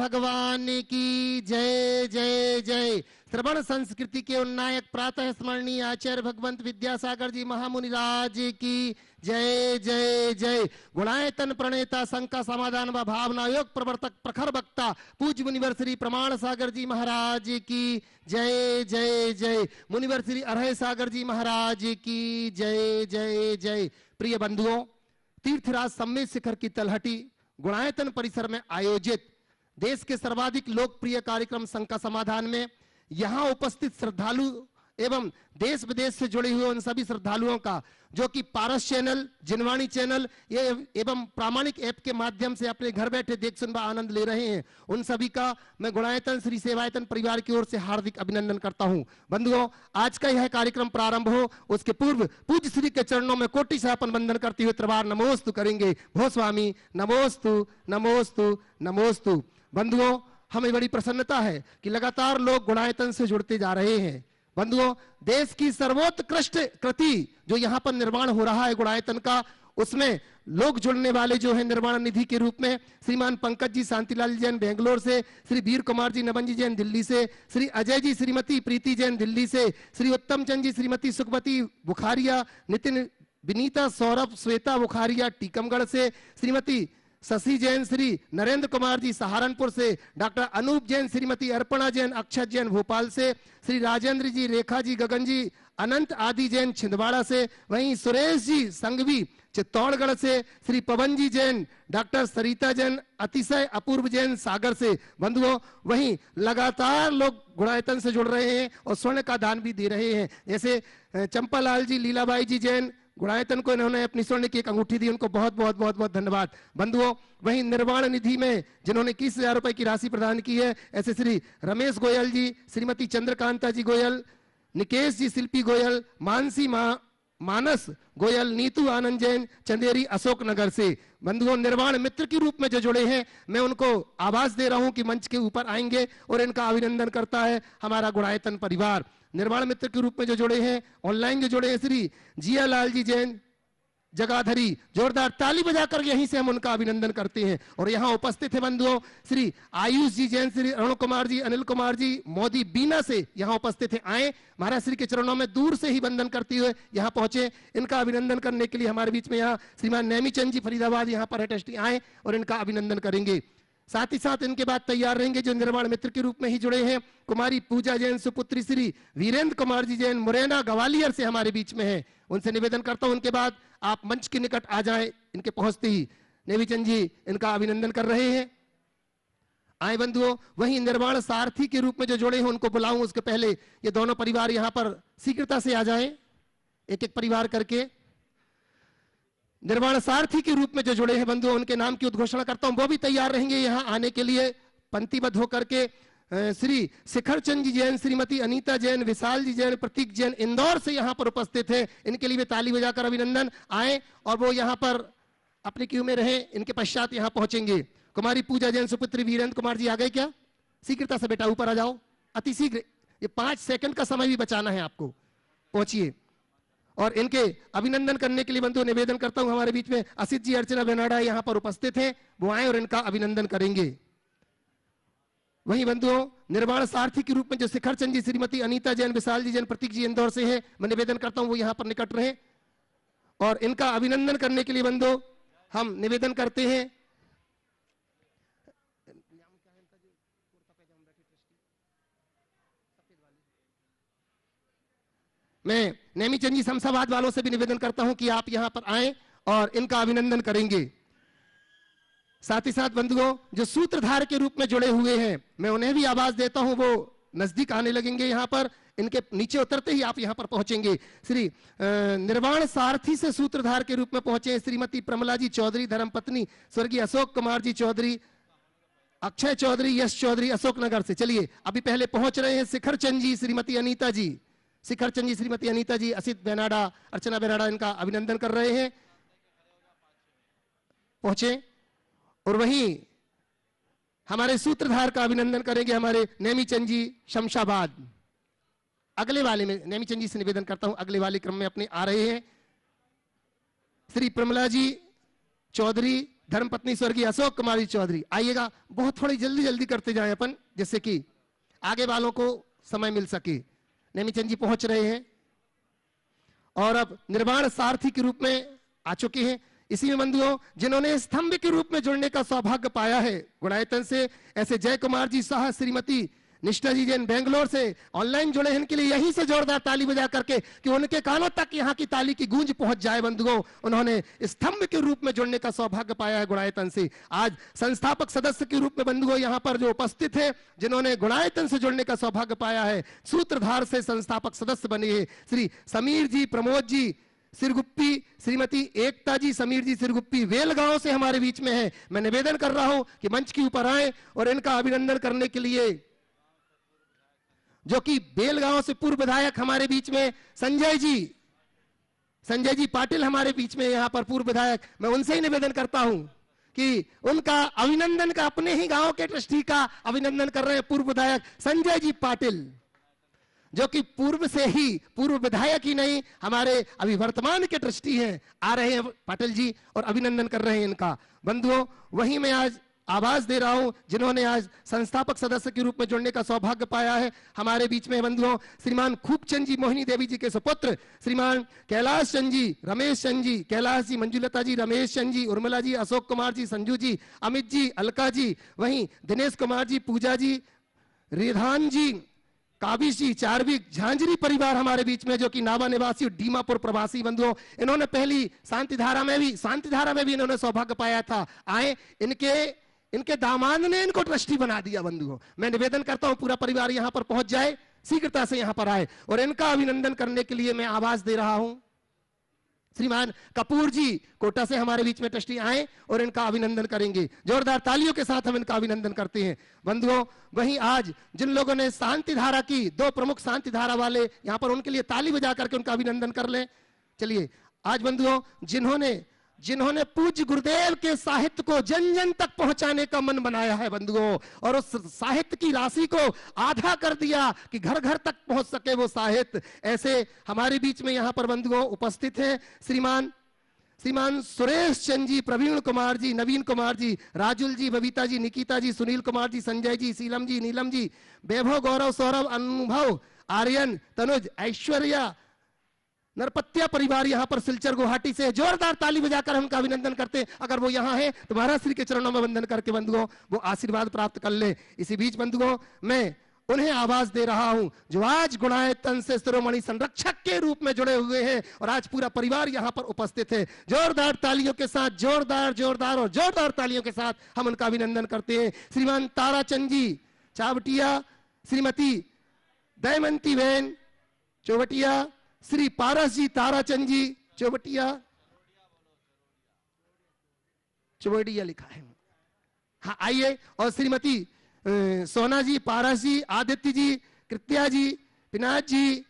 भगवान की जय जय जय श्रवण संस्कृति के उन्नायक प्रातः स्मरणीय आचार्य भगवंत विद्यासागर जी महामुनिराज की जय जय जय गुणायतन प्रणेता शंका समाधान व भावना योग प्रवर्तक प्रखर वक्ता पूज मुनिवर श्री प्रमाण सागर जी महाराज की जय जय जय मुनिवर श्री अरह सागर जी महाराज की जय जय जय प्रिय बंधुओं तीर्थराज सम्मेद शिखर की तलहटी गुणायतन परिसर में आयोजित देश के सर्वाधिक लोकप्रिय कार्यक्रम संघ का समाधान में यहाँ उपस्थित श्रद्धालु एवं देश विदेश से जुड़े हुए उन सभी श्रद्धालुओं का जो कि पारस चैनल जिनवाणी चैनल एवं प्रामाणिक ऐप के माध्यम से अपने घर बैठे देख सुन आनंद ले रहे हैं उन सभी का मैं गुणायतन श्री सेवायतन परिवार की ओर से हार्दिक अभिनंदन करता हूं बंधुओं आज का यह कार्यक्रम प्रारंभ हो उसके पूर्व पूज्य श्री के चरणों में कोटि सहापन बंधन करते हुए त्रिवार नमोस्तु करेंगे भो स्वामी नमोस्तु नमोस्तु नमोस्तु बंधुओं हमें बड़ी प्रसन्नता है कि लगातार लोग गुणायतन से जुड़ते जा रहे हैं बंधुओं देश की सर्वोत्कृष्ट कृति जो यहाँ पर निर्माण हो रहा है गुणायतन का उसमें लोग जुड़ने वाले जो है निर्माण निधि के रूप में श्रीमान पंकज जी शांतिलाल जैन बेंगलोर से श्री वीर कुमार जी नवन जी जैन दिल्ली से श्री अजय जी श्रीमती प्रीति जैन दिल्ली से श्री उत्तम चंद जी श्रीमती सुखमती बुखारिया नितिन विनीता सौरभ श्वेता बुखारिया टीकमगढ़ से श्रीमती शशि जैन श्री नरेंद्र कुमार जी सहारनपुर से डॉक्टर अनूप जैन श्रीमती अर्पणा जैन अक्षत जैन भोपाल से श्री राजेंद्र जी रेखा जी गगन जी अनंत आदि जैन छिंदवाड़ा से वहीं सुरेश जी संघवी चित्तौड़गढ़ से श्री पवन जी जैन डॉक्टर सरिता जैन अतिशय अपूर्व जैन सागर से बंधुओं वहीं लगातार लोग गुणायतन से जुड़ रहे हैं और स्वर्ण का दान भी दे रहे हैं जैसे चंपालाल जी लीलाबाई जी जैन गुणायतन को इन्होंने अपनी स्वर्ण की एक अंगूठी दी उनको बहुत बहुत बहुत बहुत धन्यवाद बंधुओं वहीं निर्वाण निधि में जिन्होंने इक्कीस हजार रुपए की राशि प्रदान की है ऐसे श्री रमेश गोयल जी श्रीमती चंद्रकांता जी गोयल निकेश जी शिल्पी गोयल मानसी माँ मानस गोयल नीतू आनंद जैन चंदेरी अशोक नगर से बंधुओं निर्वाण मित्र के रूप में जो जुड़े हैं मैं उनको आवाज दे रहा हूं कि मंच के ऊपर आएंगे और इनका अभिनंदन करता है हमारा गुणायतन परिवार निर्वाण मित्र के रूप में जो जुड़े हैं ऑनलाइन जो जुड़े हैं श्री जिया लाल जी जैन जगाधरी जोरदार ताली बजाकर यहीं से हम उनका अभिनंदन करते हैं और यहाँ उपस्थित है बंधुओं श्री आयुष जी जैन श्री अरुण कुमार जी अनिल कुमार जी मोदी बीना से यहाँ उपस्थित है आए महाराज श्री के चरणों में दूर से ही वंदन करते हुए यहाँ पहुंचे इनका अभिनंदन करने के लिए हमारे बीच में यहाँ श्रीमान नैमीचंद जी फरीदाबाद यहाँ पर अटेस्टी आए और इनका अभिनंदन करेंगे साथ ही साथ इनके बाद तैयार रहेंगे जो निर्माण मित्र के रूप में ही जुड़े हैं कुमारी पूजा जैन सुपुत्री श्री वीरेंद्र कुमार जी जैन मुरैना ग्वालियर से हमारे बीच में है उनसे निवेदन करता हूं उनके बाद आप मंच के निकट आ जाए इनके पहुंचते ही नेवीचंद जी इनका अभिनंदन कर रहे हैं आए बंधुओं वही निर्माण सारथी के रूप में जो जुड़े हैं उनको बुलाऊं उसके पहले ये दोनों परिवार यहां पर शीघ्रता से आ जाए एक एक परिवार करके निर्माण सारथी के रूप में जो जुड़े हैं बंधुओं उनके नाम की उद्घोषणा करता हूं वो भी तैयार रहेंगे यहां आने के लिए पंक्तिबद्ध होकर के श्री शिखर चंद जी जैन श्रीमती अनीता जैन विशाल जी जैन प्रतीक जैन इंदौर से यहाँ पर उपस्थित हैं इनके लिए भी ताली बजाकर अभिनंदन आए और वो यहाँ पर अपने क्यू में रहे इनके पश्चात यहाँ पहुंचेंगे कुमारी पूजा जैन सुपुत्री वीरेंद्र कुमार जी आ गए क्या शीघ्रता से बेटा ऊपर आ जाओ अति शीघ्र ये पांच सेकंड का समय भी बचाना है आपको पहुंचिए और इनके अभिनंदन करने के लिए बंधु निवेदन करता हूं हमारे बीच में असित जी अर्चना बेनाडा यहाँ पर उपस्थित हैं वो आए और इनका अभिनंदन करेंगे वहीं बंधुओं निर्माण सारथी के रूप में जो शिखर चंद जी श्रीमती अनीता जैन विशाल जी जैन प्रतीक जी इंदौर से हैं मैं निवेदन करता हूं वो यहां पर निकट रहे और इनका अभिनंदन करने के लिए बंधु हम निवेदन करते हैं मैं नैमी चंद जी शमशाबाद वालों से भी निवेदन करता हूं कि आप यहां पर आए और इनका अभिनंदन करेंगे साथ ही साथ बंधुओं जो सूत्रधार के रूप में जुड़े हुए हैं मैं उन्हें भी आवाज देता हूं वो नजदीक आने लगेंगे यहां पर इनके नीचे उतरते ही आप यहां पर पहुंचेंगे श्री निर्वाण सारथी से सूत्रधार के रूप में पहुंचे श्रीमती प्रमला जी चौधरी धर्मपत्नी स्वर्गीय अशोक कुमार जी चौधरी अक्षय चौधरी यश चौधरी अशोक नगर से चलिए अभी पहले पहुंच रहे हैं शिखर चंद जी श्रीमती अनिता जी शिखर चंद जी श्रीमती अनिता जी असित बेनाडा अर्चना बेनाडा इनका अभिनंदन कर रहे हैं पहुंचे और वहीं हमारे सूत्रधार का अभिनंदन करेंगे हमारे नेमीचंद जी शमशाबाद अगले वाले में नेमीचंद जी से निवेदन करता हूं अगले वाले क्रम में अपने आ रहे हैं श्री प्रमला जी चौधरी धर्मपत्नी स्वर्गीय अशोक कुमारी चौधरी आइएगा बहुत थोड़ी जल्दी जल्दी करते जाएं अपन जैसे कि आगे वालों को समय मिल सके नेमीचंद जी पहुंच रहे हैं और अब निर्माण सारथी के रूप में आ चुके हैं इसी में बंधुओं जिन्होंने स्तंभ के रूप में जुड़ने का सौभाग्य पाया है गुणायतन से ऐसे जय कुमार जी शाह श्रीमती निष्ठा जी जैन बेंगलोर से ऑनलाइन जुड़े हैं इनके लिए यहीं से जोरदार ताली बजा करके कि उनके कानों तक यहाँ की ताली की गूंज पहुंच जाए बंधुओं उन्होंने स्तंभ के रूप में जुड़ने का सौभाग्य पाया है गुणायतन से आज संस्थापक सदस्य के रूप में बंधुओं यहाँ पर जो उपस्थित है जिन्होंने गुणायतन से जुड़ने का सौभाग्य पाया है सूत्रधार से संस्थापक सदस्य बने हैं श्री समीर जी प्रमोद जी सिरगुप्पी श्रीमती एकता जी समीर जी सिरगुप्पी वेलगांव से हमारे बीच में है मैं निवेदन कर रहा हूं कि मंच के ऊपर आए और इनका अभिनंदन करने के लिए जो कि बेलगांव से पूर्व विधायक हमारे बीच में संजय जी संजय जी पाटिल हमारे बीच में यहां पर पूर्व विधायक मैं उनसे ही निवेदन करता हूं कि उनका अभिनंदन का अपने ही गांव के ट्रस्टी का अभिनंदन कर रहे हैं पूर्व विधायक संजय जी पाटिल जो कि पूर्व से ही पूर्व विधायक ही नहीं हमारे अभी वर्तमान के ट्रस्टी हैं आ रहे हैं पाटिल जी और अभिनंदन कर रहे हैं इनका बंधुओं वही मैं आज आवाज दे रहा हूं जिन्होंने आज संस्थापक सदस्य के रूप में जुड़ने का सौभाग्य पाया है हमारे बीच में बंधुओं श्रीमान खूबचंद जी मोहिनी देवी जी के सुपुत्र श्रीमान कैलाश चंद जी रमेश चंद जी कैलाश जी मंजुलता जी रमेश चंद जी उर्मिला जी अशोक कुमार जी संजू जी अमित जी अलका जी वहीं दिनेश कुमार जी पूजा जी रिधान जी काबिश जी चार्विक झांझरी परिवार हमारे बीच में जो कि नावा निवासी डीमापुर प्रवासी बंधुओं इन्होंने पहली शांति धारा में भी शांति धारा में भी इन्होंने सौभाग्य पाया था आए इनके इनके दामाद ने इनको ट्रस्टी बना दिया बंधुओं मैं निवेदन करता हूं पूरा परिवार यहां पर पहुंच जाए शीघ्रता से यहां पर आए और इनका अभिनंदन करने के लिए मैं आवाज दे रहा हूं श्रीमान कपूर जी कोटा से हमारे बीच में ट्रस्टी आए और इनका अभिनंदन करेंगे जोरदार तालियों के साथ हम इनका अभिनंदन करते हैं बंधुओं वहीं आज जिन लोगों ने शांति धारा की दो प्रमुख शांति धारा वाले यहां पर उनके लिए ताली बजा करके उनका अभिनंदन कर ले चलिए आज बंधुओं जिन्होंने जिन्होंने पूज्य गुरुदेव के साहित्य को जन जन तक पहुंचाने का मन बनाया है बंधुओं और उस साहित्य की राशि को आधा कर दिया कि घर घर तक पहुंच सके वो साहित्य ऐसे हमारे बीच में यहां पर बंधुओं उपस्थित हैं श्रीमान श्रीमान सुरेश चंद जी प्रवीण कुमार जी नवीन कुमार जी राजुल जी बबीता जी निकिता जी सुनील कुमार जी संजय जी सीलम जी नीलम जी वैभव गौरव सौरभ अनुभव आर्यन तनुज ऐश्वर्या नरपत्या परिवार यहाँ पर सिलचर गुवाहाटी से जोरदार ताली बजाकर हम का अभिनंदन करते हैं अगर वो यहाँ है तो महाराज श्री के चरणों में वंदन करके बंधुओं वो आशीर्वाद प्राप्त कर ले इसी बीच बंधुओं मैं उन्हें आवाज दे रहा हूं जो आज गुणायतन से सिरोमणि संरक्षक के रूप में जुड़े हुए हैं और आज पूरा परिवार यहां पर उपस्थित है जोरदार तालियों के साथ जोरदार जोरदार और जोरदार तालियों के साथ हम उनका अभिनंदन करते हैं श्रीमान ताराचंद जी चावटिया श्रीमती दयमंती बहन चौवटिया श्री पारस जी ताराचंद जी चौबटिया चौबटिया लिखा है हाँ आइए और श्रीमती सोना जी पारस जी आदित्य जी कृत्या जी पिनाज जी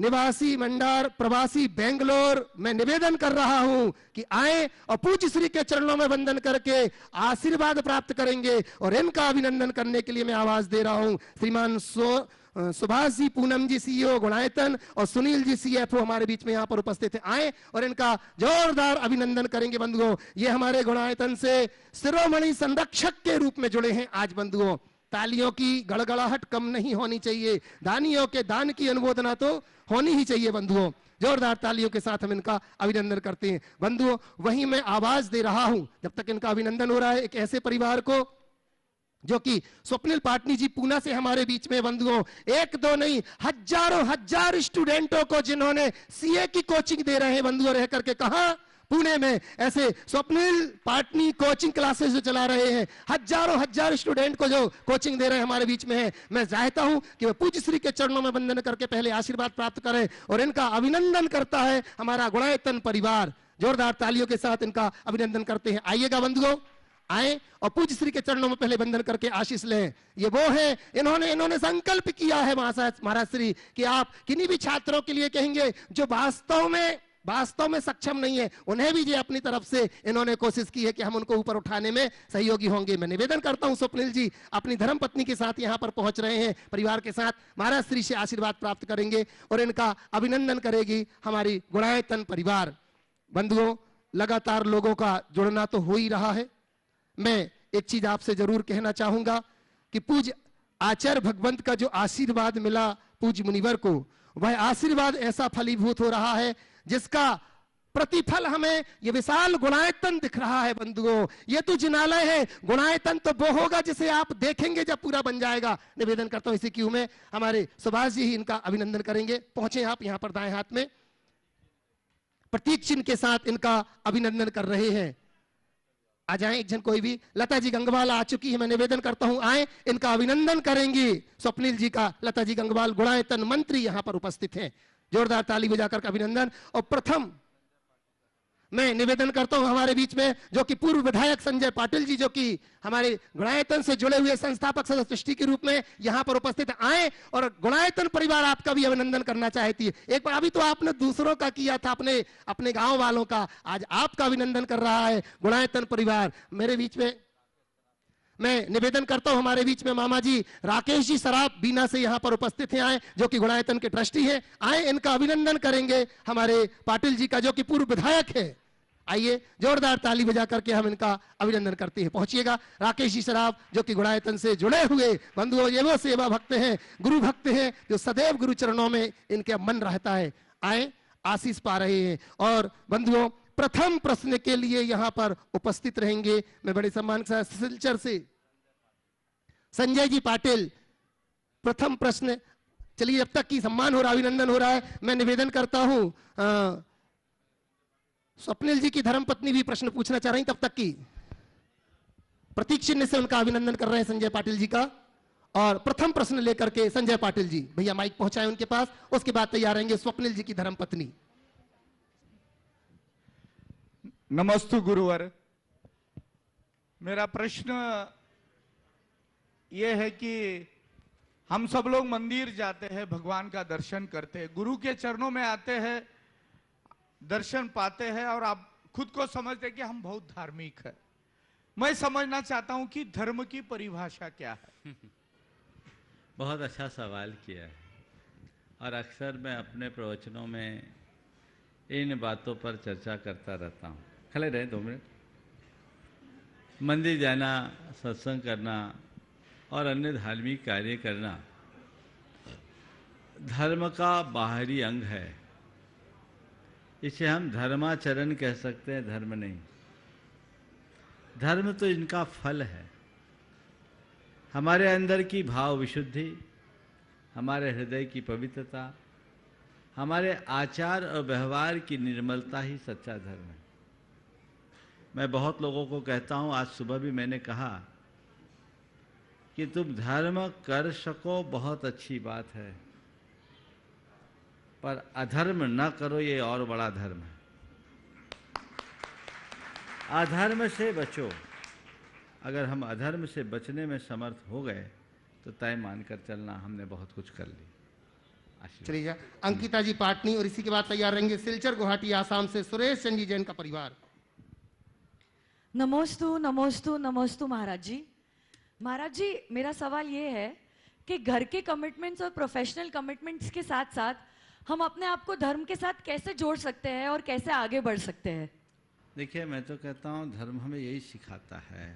निवासी मंडार प्रवासी बेंगलोर मैं निवेदन कर रहा हूं कि आए और पूज्य श्री के चरणों में वंदन करके आशीर्वाद प्राप्त करेंगे और इनका अभिनंदन करने के लिए मैं आवाज दे रहा हूं श्रीमान सो सुभाष जी पूनम जी सीईओ e गुणायतन और सुनील जी सीएफओ e हमारे बीच में यहां पर उपस्थित आए और इनका जोरदार अभिनंदन करेंगे बंधुओं ये हमारे गुणायतन से शिरोमणि संरक्षक के रूप में जुड़े हैं आज बंधुओं तालियों की गड़गड़ाहट कम नहीं होनी चाहिए दानियों के दान की अनुमोदना तो होनी ही चाहिए बंधुओं जोरदार तालियों के साथ हम इनका अभिनंदन करते हैं बंधुओं वहीं मैं आवाज दे रहा हूं जब तक इनका अभिनंदन हो रहा है एक ऐसे परिवार को जो कि स्वप्निल पाटनी जी पूना से हमारे बीच में बंधुओं एक दो नहीं हजारों हजार स्टूडेंटों को जिन्होंने सीए की कोचिंग दे रहे हैं बंधुओं रह करके कहा पुणे में ऐसे स्वप्निल पाटनी कोचिंग क्लासेस जो चला रहे हैं हजारों हजार स्टूडेंट को जो कोचिंग दे रहे हैं हमारे बीच में है मैं चाहता हूं कि वह पूज्य श्री के चरणों में वंदन करके पहले आशीर्वाद प्राप्त करें और इनका अभिनंदन करता है हमारा गुणायतन परिवार जोरदार तालियों के साथ इनका अभिनंदन करते हैं आइएगा बंधुओं आए और पूज श्री के चरणों में पहले बंधन करके आशीष लें ये वो है इन्होंने इन्होंने संकल्प किया है महाराज श्री कि आप किन्हीं भी छात्रों के लिए कहेंगे जो वास्तव में वास्तव में सक्षम नहीं है उन्हें भी ये अपनी तरफ से इन्होंने कोशिश की है कि हम उनको ऊपर उठाने में सहयोगी होंगे मैं निवेदन करता हूं स्वप्निल जी अपनी धर्म पत्नी के साथ यहां पर पहुंच रहे हैं परिवार के साथ महाराज श्री से आशीर्वाद प्राप्त करेंगे और इनका अभिनंदन करेगी हमारी गुणायतन परिवार बंधुओं लगातार लोगों का जुड़ना तो हो ही रहा है मैं एक चीज आपसे जरूर कहना चाहूंगा कि पूज आचार्य भगवंत का जो आशीर्वाद मिला पूज मुनिवर को वह आशीर्वाद ऐसा फलीभूत हो रहा है जिसका प्रतिफल हमें ये विशाल गुणायतन दिख रहा है बंधुओं ये तो जिनालय है गुणायतन तो वो होगा जिसे आप देखेंगे जब पूरा बन जाएगा निवेदन करता हूं इसी क्यू में हमारे सुभाष जी ही इनका अभिनंदन करेंगे पहुंचे आप यहां पर दाएं हाथ में प्रतीक चिन्ह के साथ इनका अभिनंदन कर रहे हैं आ जाए एक जन कोई भी लता जी गंगवाल आ चुकी है मैं निवेदन करता हूं आए इनका अभिनंदन करेंगी स्वप्निल जी का लता जी गंगवाल गुणायतन मंत्री यहां पर उपस्थित हैं जोरदार ताली बजाकर अभिनंदन और प्रथम मैं निवेदन करता हूं हमारे बीच में जो कि पूर्व विधायक संजय पाटिल जी जो कि हमारे गुणायतन से जुड़े हुए संस्थापक सदस्य के रूप में यहां पर उपस्थित आए और गुणायतन परिवार आपका भी अभिनंदन करना चाहती है एक बार अभी तो आपने दूसरों का किया था अपने अपने गांव वालों का आज आपका अभिनंदन कर रहा है गुणायतन परिवार मेरे बीच में मैं निवेदन करता हूं हमारे बीच में मामा जी राकेश जी शराब बीना से यहां पर उपस्थित हैं आए जो कि गुणायतन के ट्रस्टी हैं आए इनका अभिनंदन करेंगे हमारे पाटिल जी का जो कि पूर्व विधायक है आइए जोरदार ताली बजा करके हम इनका अभिनंदन करते हैं पहुंचिएगा राकेश जी शराब जो कि गुणायतन से जुड़े हुए बंधुओं ये वो सेवा भक्त हैं गुरु भक्त हैं जो सदैव गुरु चरणों में इनके मन रहता है आए आशीष पा रहे हैं और बंधुओं प्रथम प्रश्न के लिए यहां पर उपस्थित रहेंगे मैं बड़े सम्मान के साथ सिलचर से संजय जी पाटिल प्रथम प्रश्न चलिए अब तक की सम्मान हो रहा अभिनंदन हो रहा है मैं निवेदन करता हूं आ, स्वप्निल जी की धर्मपत्नी भी प्रश्न पूछना चाह रही तब तक की प्रतीक चिन्ह से उनका अभिनंदन कर रहे हैं संजय पाटिल जी का और प्रथम प्रश्न लेकर के संजय पाटिल जी भैया माइक पहुंचाए उनके पास उसके बाद तैयार रहेंगे स्वप्निल जी की धर्मपत्नी नमस्तु गुरुवर मेरा प्रश्न ये है कि हम सब लोग मंदिर जाते हैं भगवान का दर्शन करते हैं गुरु के चरणों में आते हैं दर्शन पाते हैं और आप खुद को समझते कि हम बहुत धार्मिक है मैं समझना चाहता हूं कि धर्म की परिभाषा क्या है बहुत अच्छा सवाल किया है और अक्सर मैं अपने प्रवचनों में इन बातों पर चर्चा करता रहता हूँ खड़े रहे दो मिनट मंदिर जाना सत्संग करना और अन्य धार्मिक कार्य करना धर्म का बाहरी अंग है इसे हम धर्माचरण कह सकते हैं धर्म नहीं धर्म तो इनका फल है हमारे अंदर की भाव विशुद्धि हमारे हृदय की पवित्रता हमारे आचार और व्यवहार की निर्मलता ही सच्चा धर्म है मैं बहुत लोगों को कहता हूँ आज सुबह भी मैंने कहा कि तुम धर्म कर सको बहुत अच्छी बात है पर अधर्म न करो ये और बड़ा धर्म है अधर्म से बचो अगर हम अधर्म से बचने में समर्थ हो गए तो तय मानकर चलना हमने बहुत कुछ कर लिया चलिए अंकिता जी पाटनी और इसी के बाद तैयार रहेंगे सिलचर गुवाहाटी आसाम से सुरेश चंद जी जैन का परिवार नमोस्तु नमोस्तु नमोस्तु महाराज जी महाराज जी मेरा सवाल ये है कि घर के कमिटमेंट्स और प्रोफेशनल कमिटमेंट्स के साथ साथ हम अपने आप को धर्म के साथ कैसे जोड़ सकते हैं और कैसे आगे बढ़ सकते हैं देखिए मैं तो कहता हूँ धर्म हमें यही सिखाता है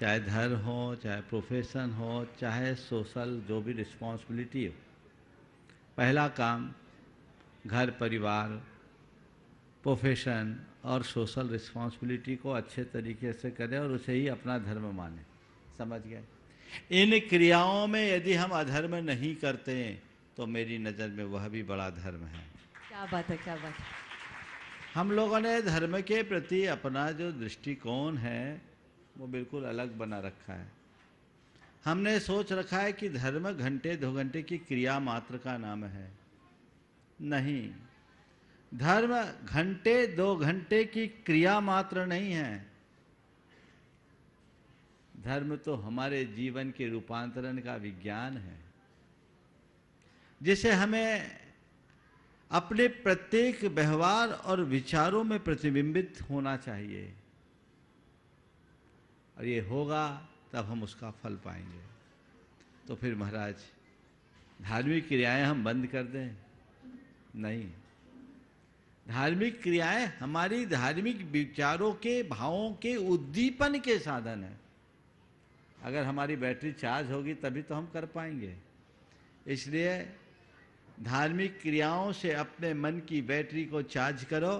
चाहे धर्म हो चाहे प्रोफेशन हो चाहे सोशल जो भी रिस्पॉन्सिबिलिटी हो पहला काम घर परिवार प्रोफेशन और सोशल रिस्पॉन्सिबिलिटी को अच्छे तरीके से करें और उसे ही अपना धर्म माने समझ गए इन क्रियाओं में यदि हम अधर्म नहीं करते हैं तो मेरी नज़र में वह भी बड़ा धर्म है क्या बात है क्या बात है हम लोगों ने धर्म के प्रति अपना जो दृष्टिकोण है वो बिल्कुल अलग बना रखा है हमने सोच रखा है कि धर्म घंटे दो घंटे की क्रिया मात्र का नाम है नहीं धर्म घंटे दो घंटे की क्रिया मात्र नहीं है धर्म तो हमारे जीवन के रूपांतरण का विज्ञान है जिसे हमें अपने प्रत्येक व्यवहार और विचारों में प्रतिबिंबित होना चाहिए और ये होगा तब हम उसका फल पाएंगे तो फिर महाराज धार्मिक क्रियाएं हम बंद कर दें नहीं धार्मिक क्रियाएं हमारी धार्मिक विचारों के भावों के उद्दीपन के साधन हैं अगर हमारी बैटरी चार्ज होगी तभी तो हम कर पाएंगे इसलिए धार्मिक क्रियाओं से अपने मन की बैटरी को चार्ज करो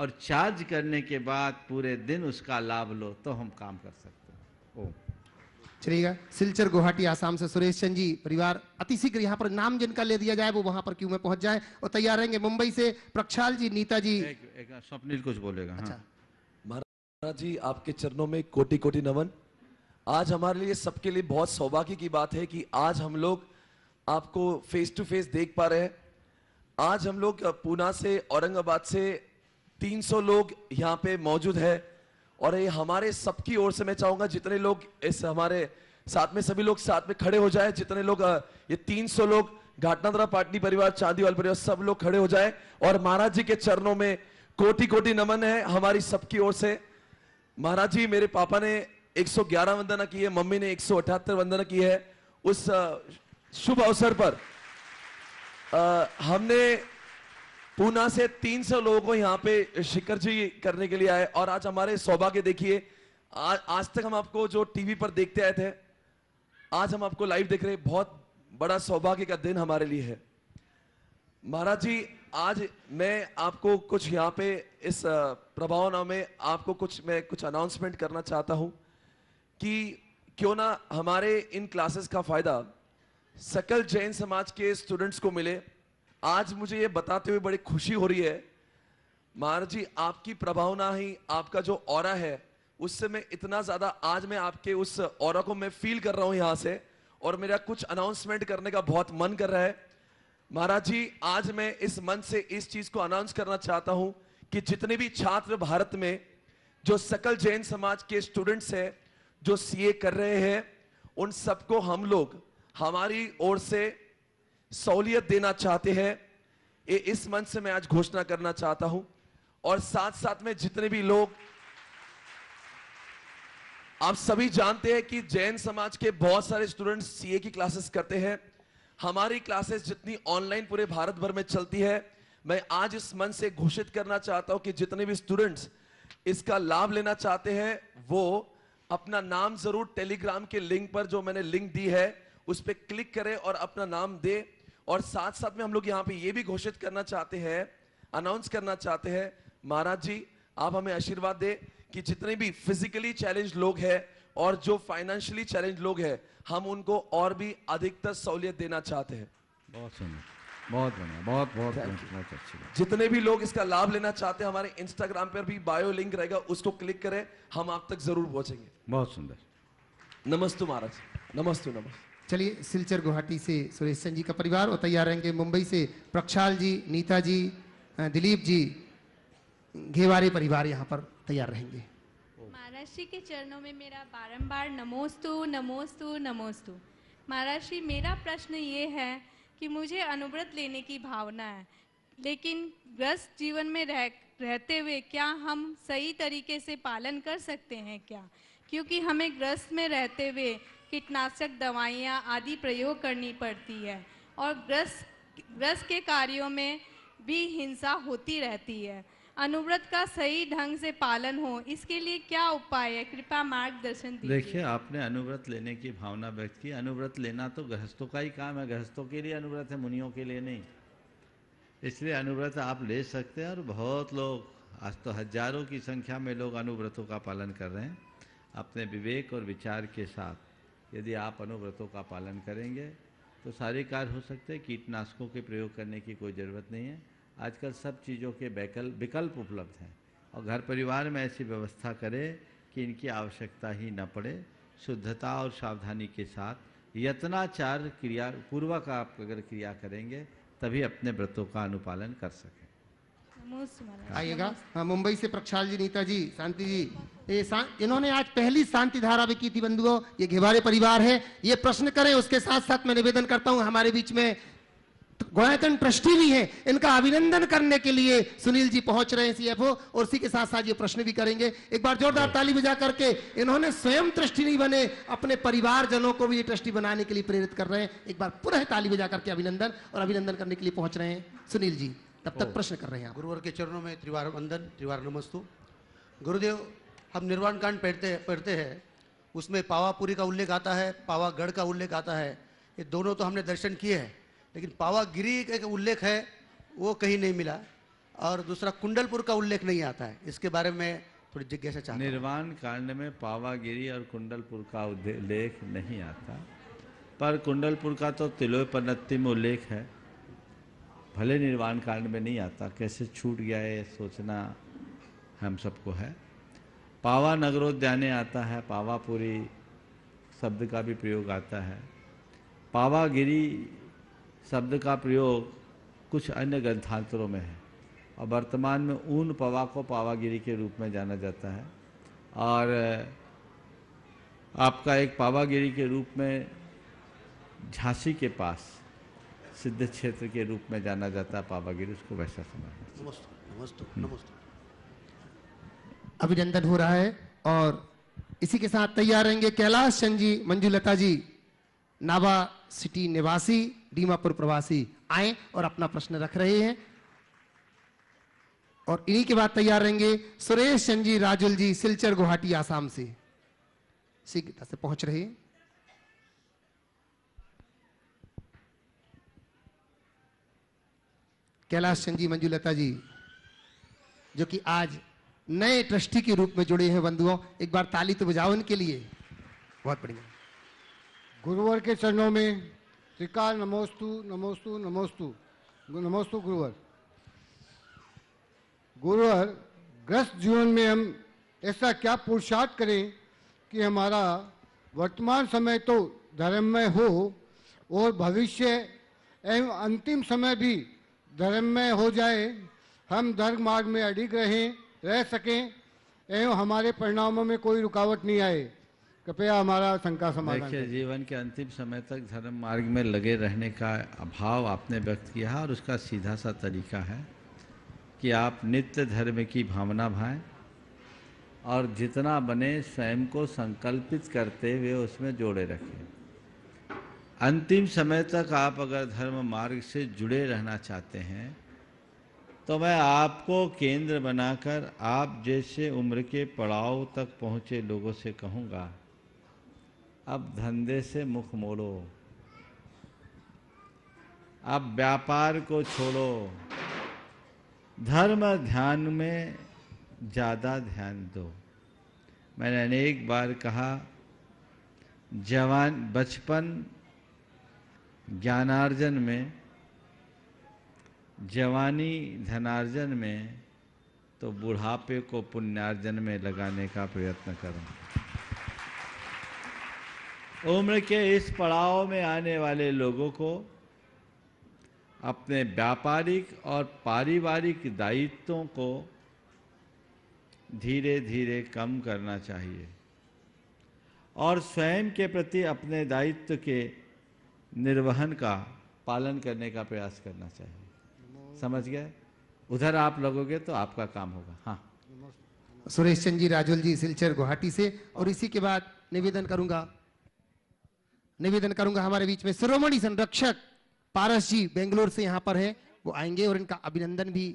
और चार्ज करने के बाद पूरे दिन उसका लाभ लो तो हम काम कर सकते हैं ओम चलिएगा सिलचर गुवाहाटी आसाम से सुरेश चंद जी परिवार अति शीघ्र यहाँ पर नाम जिनका ले दिया जाए वो वहां पर क्यों में पहुंच जाए और तैयार रहेंगे मुंबई से प्रक्षाल जी नीता जी स्वप्निल कुछ बोलेगा हाँ। अच्छा महाराज जी आपके चरणों में कोटि कोटि नमन आज हमारे लिए सबके लिए बहुत सौभाग्य की बात है कि आज हम लोग आपको फेस टू फेस देख पा रहे हैं आज हम लोग पूना से औरंगाबाद से 300 लोग यहाँ पे मौजूद है और ये हमारे सबकी ओर से मैं चाहूंगा जितने लोग इस हमारे साथ में सभी लोग साथ में खड़े हो जाए जितने लोग ये 300 लोग घाटनादरा पाटनी परिवार चांदीवाल परिवार सब लोग खड़े हो जाए और महाराज जी के चरणों में कोटि कोटि नमन है हमारी सबकी ओर से महाराज जी मेरे पापा ने 111 वंदना की है मम्मी ने 178 वंदना की है उस शुभ अवसर पर आ, हमने पूना से 300 लोगों को यहाँ पे शिखर जी करने के लिए आए और आज हमारे सौभाग्य देखिए आज तक हम आपको जो टीवी पर देखते आए थे आज हम आपको लाइव देख रहे हैं बहुत बड़ा सौभाग्य का दिन हमारे लिए है महाराज जी आज मैं आपको कुछ यहाँ पे इस प्रभावना में आपको कुछ मैं कुछ अनाउंसमेंट करना चाहता हूँ कि क्यों ना हमारे इन क्लासेस का फायदा सकल जैन समाज के स्टूडेंट्स को मिले आज मुझे ये बताते हुए बड़ी खुशी हो रही है महाराज जी आपकी प्रभावना ही आपका जो और है उससे मैं इतना ज़्यादा आज मैं आपके उस और को मैं फील कर रहा हूं यहां से और मेरा कुछ अनाउंसमेंट करने का बहुत मन कर रहा है महाराज जी आज मैं इस मन से इस चीज़ को अनाउंस करना चाहता हूं कि जितने भी छात्र भारत में जो सकल जैन समाज के स्टूडेंट्स हैं जो सीए कर रहे हैं उन सबको हम लोग हमारी ओर से सहूलियत देना चाहते हैं ये इस मंच से मैं आज घोषणा करना चाहता हूं और साथ साथ में जितने भी लोग आप सभी जानते हैं कि जैन समाज के बहुत सारे स्टूडेंट्स सीए की क्लासेस करते हैं हमारी क्लासेस जितनी ऑनलाइन पूरे भारत भर में चलती है मैं आज इस मंच से घोषित करना चाहता हूं कि जितने भी स्टूडेंट्स इसका लाभ लेना चाहते हैं वो अपना नाम जरूर टेलीग्राम के लिंक पर जो मैंने लिंक दी है उस पर क्लिक करे और अपना नाम दे और साथ साथ में हम लोग यहाँ पे ये भी घोषित करना चाहते हैं अनाउंस करना चाहते हैं महाराज जी आप हमें आशीर्वाद दे कि जितने भी फिजिकली चैलेंज लोग हैं और जो फाइनेंशियली चैलेंज लोग हैं हम उनको और भी अधिकतर सहूलियत देना चाहते हैं बहुत बहुत बहुत बहुत अच्छी जितने भी लोग इसका लाभ लेना चाहते हैं हमारे इंस्टाग्राम पर भी बायो लिंक रहेगा उसको क्लिक करें हम आप तक जरूर पहुंचेंगे बहुत सुंदर नमस्ते महाराज नमस्ते नमस्ते चलिए सिलचर गुवाहाटी से सुरेश चंद जी का परिवार और तैयार रहेंगे मुंबई से प्रक्षाल जी नीता जी दिलीप जी घेवारे परिवार यहाँ पर तैयार रहेंगे महाराष्ट्र के चरणों में मेरा बारंबार नमोस्तु नमोस्तु नमोस्तु महाराष्ट्र मेरा प्रश्न ये है कि मुझे अनुव्रत लेने की भावना है लेकिन ग्रस्त जीवन में रह रहते हुए क्या हम सही तरीके से पालन कर सकते हैं क्या क्योंकि हमें ग्रस्त में रहते हुए कीटनाशक दवाइयाँ आदि प्रयोग करनी पड़ती है और ग्रस ग्रस के कार्यों में भी हिंसा होती रहती है अनुव्रत का सही ढंग से पालन हो इसके लिए क्या उपाय है कृपा मार्गदर्शन देखिए आपने अनुव्रत लेने की भावना व्यक्त की अनुव्रत लेना तो गृहस्थों का ही काम है गृहस्थों के लिए अनुव्रत है मुनियों के लिए नहीं इसलिए अनुव्रत आप ले सकते हैं और बहुत लोग आज तो हजारों की संख्या में लोग अनुव्रतों का पालन कर रहे हैं अपने विवेक और विचार के साथ यदि आप अनुव्रतों का पालन करेंगे तो सारे कार्य हो सकते हैं कीटनाशकों के प्रयोग करने की कोई ज़रूरत नहीं है आजकल सब चीज़ों के वैकल विकल्प उपलब्ध हैं और घर परिवार में ऐसी व्यवस्था करें कि इनकी आवश्यकता ही न पड़े शुद्धता और सावधानी के साथ यत्नाचार क्रिया पूर्वक आप अगर क्रिया करेंगे तभी अपने व्रतों का अनुपालन कर सकें आइएगा हाँ मुंबई से प्रक्षाल जी नीता जी शांति जी ये इन्होंने आज पहली शांति धारा भी की थी बंधुओं ये घेवारे परिवार है ये प्रश्न करें उसके साथ साथ मैं निवेदन करता हूँ हमारे बीच में गौतन ट्रस्टी भी है इनका अभिनंदन करने के लिए सुनील जी पहुंच रहे हैं सीएफओ और उसी के साथ साथ ये प्रश्न भी करेंगे एक बार जोरदार हाँ। ताली बजा करके इन्होंने स्वयं ट्रस्टी नहीं बने अपने परिवारजनों को भी ये ट्रस्टी बनाने के लिए प्रेरित कर रहे हैं एक बार पुनः ताली बजा करके अभिनंदन और अभिनंदन करने के लिए पहुंच रहे हैं सुनील जी तब तक प्रश्न कर रहे हैं गुरुवर के चरणों में त्रिवार वंदन त्रिवार नमस्तु गुरुदेव हम निर्वाण कांड पढ़ते पढ़ते हैं उसमें पावापुरी का उल्लेख आता है पावागढ़ का उल्लेख आता है ये दोनों तो हमने दर्शन किए हैं लेकिन पावागिरी का एक उल्लेख है वो कहीं नहीं मिला और दूसरा कुंडलपुर का उल्लेख नहीं आता है इसके बारे में थोड़ी जिज्ञासा चाहिए निर्वाण कांड में पावागिरी और कुंडलपुर का उल्लेख नहीं आता पर कुंडलपुर का तो पन्नति में उल्लेख है भले निर्वाण कांड में नहीं आता कैसे छूट गया है सोचना हम सबको है पावा नगरोद्याने आता है पावापुरी शब्द का भी प्रयोग आता है पावागिरी शब्द का प्रयोग कुछ अन्य ग्रंथांतरों में है और वर्तमान में ऊन पवा को पावागिरी के रूप में जाना जाता है और आपका एक पावागिरी के रूप में झांसी के पास सिद्ध क्षेत्र के रूप में जाना जाता है पावागिरी उसको वैसा समझ हम्म। नमस्ते अभिनंदन हो रहा है और इसी के साथ तैयार रहेंगे कैलाश चंद जी मंजूलता जी नाबा सिटी निवासी डीमापुर प्रवासी आए और अपना प्रश्न रख रहे हैं और इन्हीं के बाद तैयार रहेंगे सुरेश चंद जी राजुल जी सिलचर गुवाहाटी आसाम से शीघ्रता से पहुंच रहे हैं कैलाश सिंह जी मंजूलता जी जो कि आज नए ट्रस्टी के रूप में जुड़े हैं बंधुओं एक बार ताली तो बजाओ इनके लिए बहुत बढ़िया गुरुवर के चरणों में त्रिकाल नमोस्तु नमोस्तु नमोस्तु नमोस्तु गुरुवर गुरुवर ग्रस्त जीवन में हम ऐसा क्या पुरुषार्थ करें कि हमारा वर्तमान समय तो धर्म में हो और भविष्य एवं अंतिम समय भी धर्म में हो जाए हम धर्म मार्ग में अडिग रहें रह सकें एवं हमारे परिणामों में कोई रुकावट नहीं आए कृपया हमारा शंका समाधान देखिए जीवन के अंतिम समय तक धर्म मार्ग में लगे रहने का अभाव आपने व्यक्त किया है और उसका सीधा सा तरीका है कि आप नित्य धर्म की भावना भाएं और जितना बने स्वयं को संकल्पित करते हुए उसमें जोड़े रखें अंतिम समय तक आप अगर धर्म मार्ग से जुड़े रहना चाहते हैं तो मैं आपको केंद्र बनाकर आप जैसे उम्र के पड़ाव तक पहुँचे लोगों से कहूँगा अब धंधे से मुख मोड़ो अब व्यापार को छोड़ो धर्म ध्यान में ज़्यादा ध्यान दो मैंने अनेक बार कहा जवान बचपन ज्ञानार्जन में जवानी धनार्जन में तो बुढ़ापे को पुण्यार्जन में लगाने का प्रयत्न करूँ उम्र के इस पड़ाव में आने वाले लोगों को अपने व्यापारिक और पारिवारिक दायित्वों को धीरे धीरे कम करना चाहिए और स्वयं के प्रति अपने दायित्व के निर्वहन का पालन करने का प्रयास करना चाहिए समझ गए उधर आप लगोगे तो आपका काम होगा हाँ सुरेश चंद जी राजुल जी सिलचर गुवाहाटी से और इसी के बाद निवेदन करूंगा निवेदन करूंगा हमारे बीच में शिरोमणि संरक्षक पारस जी बेंगलोर से यहाँ पर है वो आएंगे और इनका अभिनंदन भी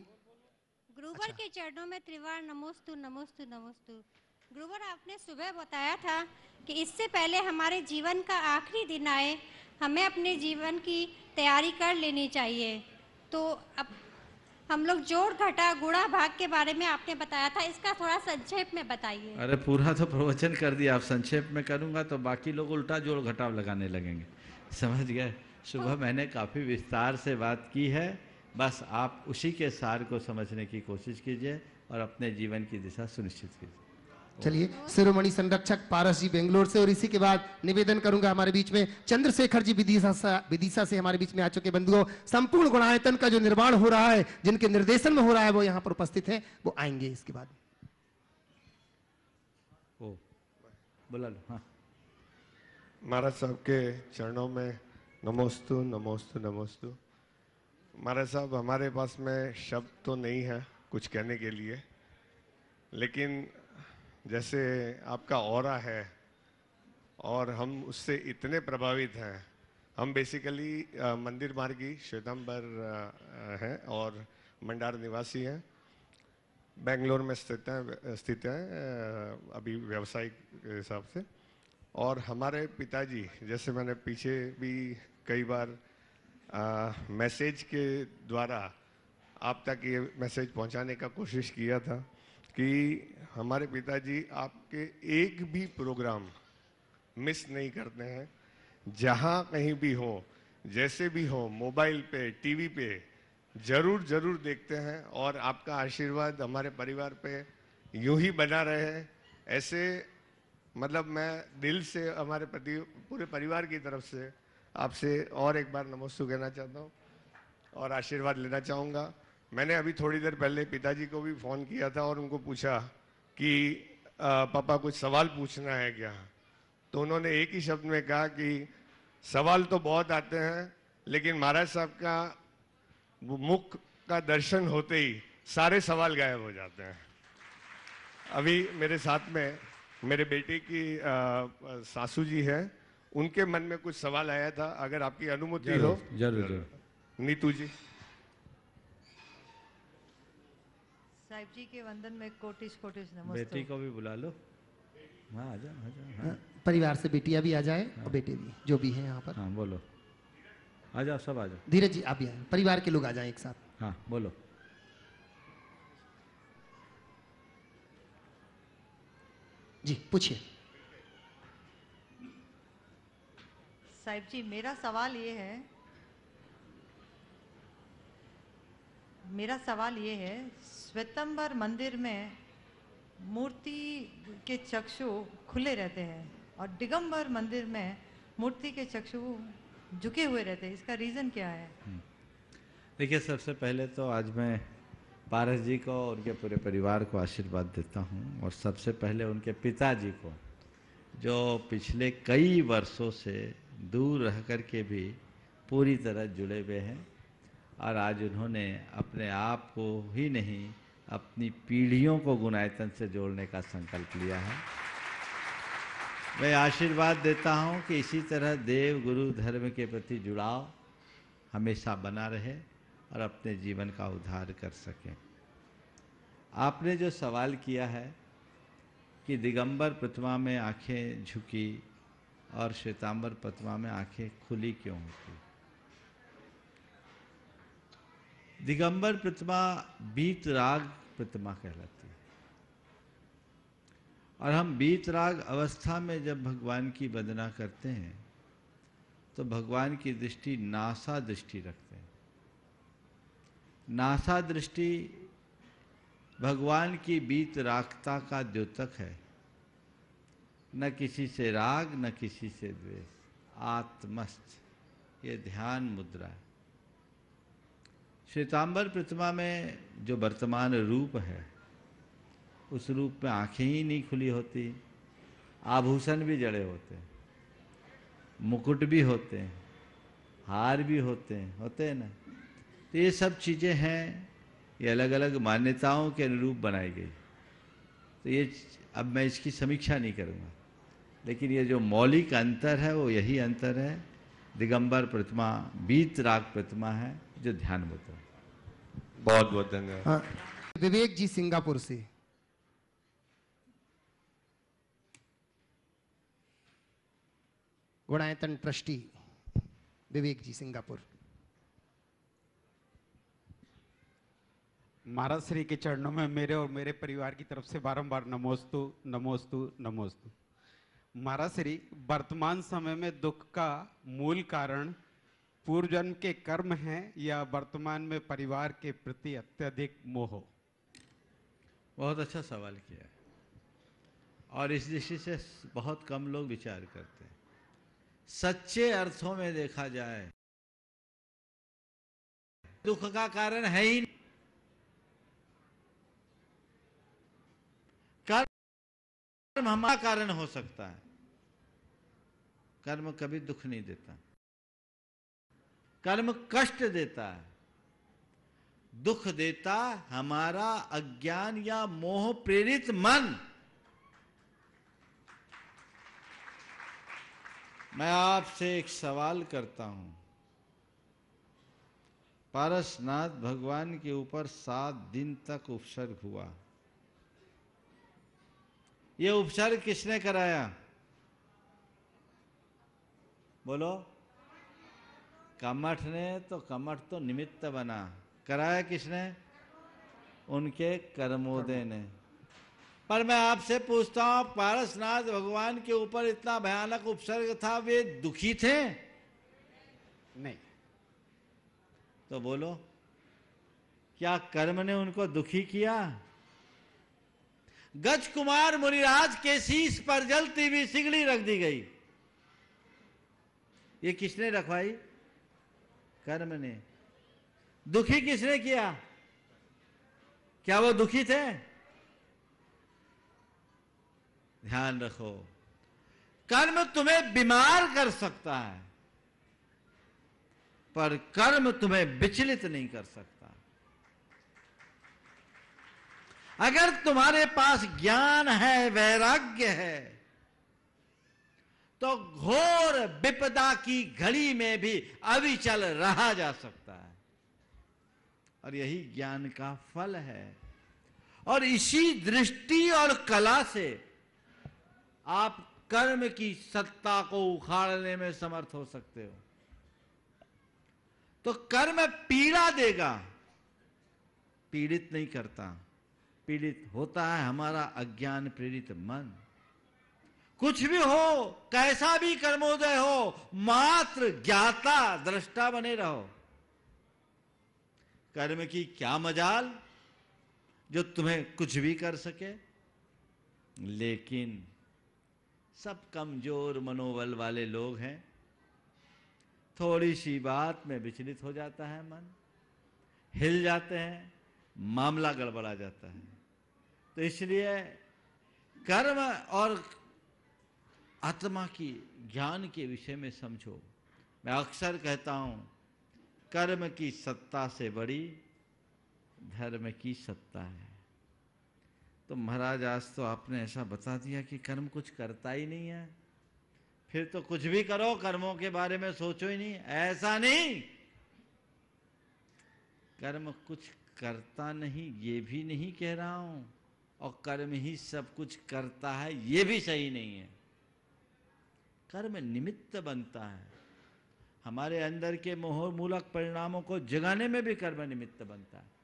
ग्रुबर अच्छा। के चरणों में त्रिवार नमोस्तु नमोस्तु नमोस्तु ग्रुबर आपने सुबह बताया था कि इससे पहले हमारे जीवन का आखिरी दिन आए हमें अपने जीवन की तैयारी कर लेनी चाहिए तो अब हम लोग जोड़ घटा गुड़ा भाग के बारे में आपने बताया था इसका थोड़ा संक्षेप में बताइए अरे पूरा तो प्रवचन कर दिया आप संक्षेप में करूंगा तो बाकी लोग उल्टा जोड़ घटाव लगाने लगेंगे समझ गए सुबह मैंने काफ़ी विस्तार से बात की है बस आप उसी के सार को समझने की कोशिश कीजिए और अपने जीवन की दिशा सुनिश्चित कीजिए चलिए सिरोमणि संरक्षक पारस जी बेंगलोर से और इसी के बाद निवेदन करूंगा हमारे बीच में चंद्रशेखर जी विदिशा विदिशा से हमारे बीच में आ चुके बंधुओं संपूर्ण गुणायतन का जो निर्माण हो रहा है जिनके निर्देशन में हो रहा है वो यहाँ पर उपस्थित है वो आएंगे इसके बाद ओ, लो हाँ। महाराज साहब के चरणों में नमोस्तु नमोस्तु नमोस्तु महाराज साहब हमारे पास में शब्द तो नहीं है कुछ कहने के लिए लेकिन जैसे आपका और है और हम उससे इतने प्रभावित हैं हम बेसिकली मंदिर मार्गी श्वेतम्बर हैं और मंडार निवासी हैं बेंगलोर में स्थित हैं स्थित हैं अभी व्यावसायिक हिसाब से और हमारे पिताजी जैसे मैंने पीछे भी कई बार मैसेज के द्वारा आप तक ये मैसेज पहुंचाने का कोशिश किया था कि हमारे पिताजी आपके एक भी प्रोग्राम मिस नहीं करते हैं जहाँ कहीं भी हो जैसे भी हो मोबाइल पे टीवी पे जरूर जरूर देखते हैं और आपका आशीर्वाद हमारे परिवार पे यूं ही बना रहे हैं ऐसे मतलब मैं दिल से हमारे पति पूरे परिवार की तरफ से आपसे और एक बार नमोस्तु कहना चाहता हूँ और आशीर्वाद लेना चाहूँगा मैंने अभी थोड़ी देर पहले पिताजी को भी फ़ोन किया था और उनको पूछा कि आ, पापा कुछ सवाल पूछना है क्या तो उन्होंने एक ही शब्द में कहा कि सवाल तो बहुत आते हैं लेकिन महाराज साहब का मुख का दर्शन होते ही सारे सवाल गायब हो जाते हैं अभी मेरे साथ में मेरे बेटे की सासू जी है उनके मन में कुछ सवाल आया था अगर आपकी अनुमति हो जरूर नीतू जी साहिब जी के वंदन में कोटिश कोटिश नमस्ते बेटी को भी बुला लो हाँ आ जाओ आ जाओ हाँ। परिवार से बेटियाँ भी आ जाए हाँ। और बेटे भी जो भी हैं यहाँ पर हाँ बोलो आ जाओ सब आ जाओ धीरज जी आप भी आए परिवार के लोग आ जाए एक साथ हाँ बोलो जी पूछिए साहिब जी मेरा सवाल ये है मेरा सवाल ये है श्वेतंबर मंदिर में मूर्ति के चक्षु खुले रहते हैं और दिगंबर मंदिर में मूर्ति के चक्षु झुके हुए रहते हैं इसका रीज़न क्या है हम्म। देखिए सबसे पहले तो आज मैं पारस जी को और उनके पूरे परिवार को आशीर्वाद देता हूँ और सबसे पहले उनके पिताजी को जो पिछले कई वर्षों से दूर रह कर के भी पूरी तरह जुड़े हुए हैं और आज उन्होंने अपने आप को ही नहीं अपनी पीढ़ियों को गुनायतन से जोड़ने का संकल्प लिया है मैं आशीर्वाद देता हूं कि इसी तरह देव गुरु धर्म के प्रति जुड़ाव हमेशा बना रहे और अपने जीवन का उद्धार कर सकें आपने जो सवाल किया है कि दिगंबर प्रतिमा में आंखें झुकी और श्वेतांबर प्रतिमा में आंखें खुली क्यों होती दिगंबर प्रतिमा बीत राग प्रतिमा कहलाती है और हम बीत राग अवस्था में जब भगवान की वंदना करते हैं तो भगवान की दृष्टि नासा दृष्टि रखते हैं नासा दृष्टि भगवान की बीत रागता का द्योतक है न किसी से राग न किसी से द्वेष आत्मस्थ ये ध्यान मुद्रा है श्वेतांबर प्रतिमा में जो वर्तमान रूप है उस रूप में आंखें ही नहीं खुली होती आभूषण भी जड़े होते हैं मुकुट भी होते हैं हार भी होते हैं होते हैं ना तो ये सब चीज़ें हैं ये अलग अलग मान्यताओं के अनुरूप बनाई गई तो ये अब मैं इसकी समीक्षा नहीं करूँगा लेकिन ये जो मौलिक अंतर है वो यही अंतर है दिगंबर प्रतिमा बीत राग प्रतिमा है जो ध्यान में होता बहुत बहुत धन्यवाद हाँ, विवेक जी सिंगापुर से गुणायतन ट्रस्टी विवेक जी सिंगापुर महाराज श्री के चरणों में मेरे और मेरे परिवार की तरफ से बारंबार नमोस्तु नमोस्तु नमोस्तु महाराज श्री वर्तमान समय में दुख का मूल कारण पूर्व जन्म के कर्म हैं या वर्तमान में परिवार के प्रति अत्यधिक मोह बहुत अच्छा सवाल किया है और इस दृष्टि से बहुत कम लोग विचार करते हैं सच्चे अर्थों में देखा जाए दुख का कारण है ही नहीं कर्म हमारा कारण हो सकता है कर्म कभी दुख नहीं देता कर्म कष्ट देता है दुख देता हमारा अज्ञान या मोह प्रेरित मन मैं आपसे एक सवाल करता हूं पारसनाथ भगवान के ऊपर सात दिन तक उपसर्ग हुआ यह उपसर्ग किसने कराया बोलो कमठ ने तो कमठ तो निमित्त बना कराया किसने उनके कर्मोदय ने पर मैं आपसे पूछता हूं पारसनाथ भगवान के ऊपर इतना भयानक उपसर्ग था वे दुखी थे नहीं तो बोलो क्या कर्म ने उनको दुखी किया गज कुमार मुनिराज के शीश पर जलती हुई सिगड़ी रख दी गई ये किसने रखवाई कर्म ने दुखी किसने किया क्या वो दुखी थे ध्यान रखो कर्म तुम्हें बीमार कर सकता है पर कर्म तुम्हें विचलित नहीं कर सकता अगर तुम्हारे पास ज्ञान है वैराग्य है तो घोर विपदा की घड़ी में भी अविचल रहा जा सकता है और यही ज्ञान का फल है और इसी दृष्टि और कला से आप कर्म की सत्ता को उखाड़ने में समर्थ हो सकते हो तो कर्म पीड़ा देगा पीड़ित नहीं करता पीड़ित होता है हमारा अज्ञान प्रेरित मन कुछ भी हो कैसा भी कर्मोदय हो मात्र ज्ञाता दृष्टा बने रहो कर्म की क्या मजाल जो तुम्हें कुछ भी कर सके लेकिन सब कमजोर मनोबल वाले लोग हैं थोड़ी सी बात में विचलित हो जाता है मन हिल जाते हैं मामला गड़बड़ा जाता है तो इसलिए कर्म और आत्मा की ज्ञान के विषय में समझो मैं अक्सर कहता हूँ कर्म की सत्ता से बड़ी धर्म की सत्ता है तो महाराज आज तो आपने ऐसा बता दिया कि कर्म कुछ करता ही नहीं है फिर तो कुछ भी करो कर्मों के बारे में सोचो ही नहीं ऐसा नहीं कर्म कुछ करता नहीं ये भी नहीं कह रहा हूं और कर्म ही सब कुछ करता है ये भी सही नहीं है कर्म निमित्त बनता है हमारे अंदर के मूलक परिणामों को जगाने में भी कर्म निमित्त बनता है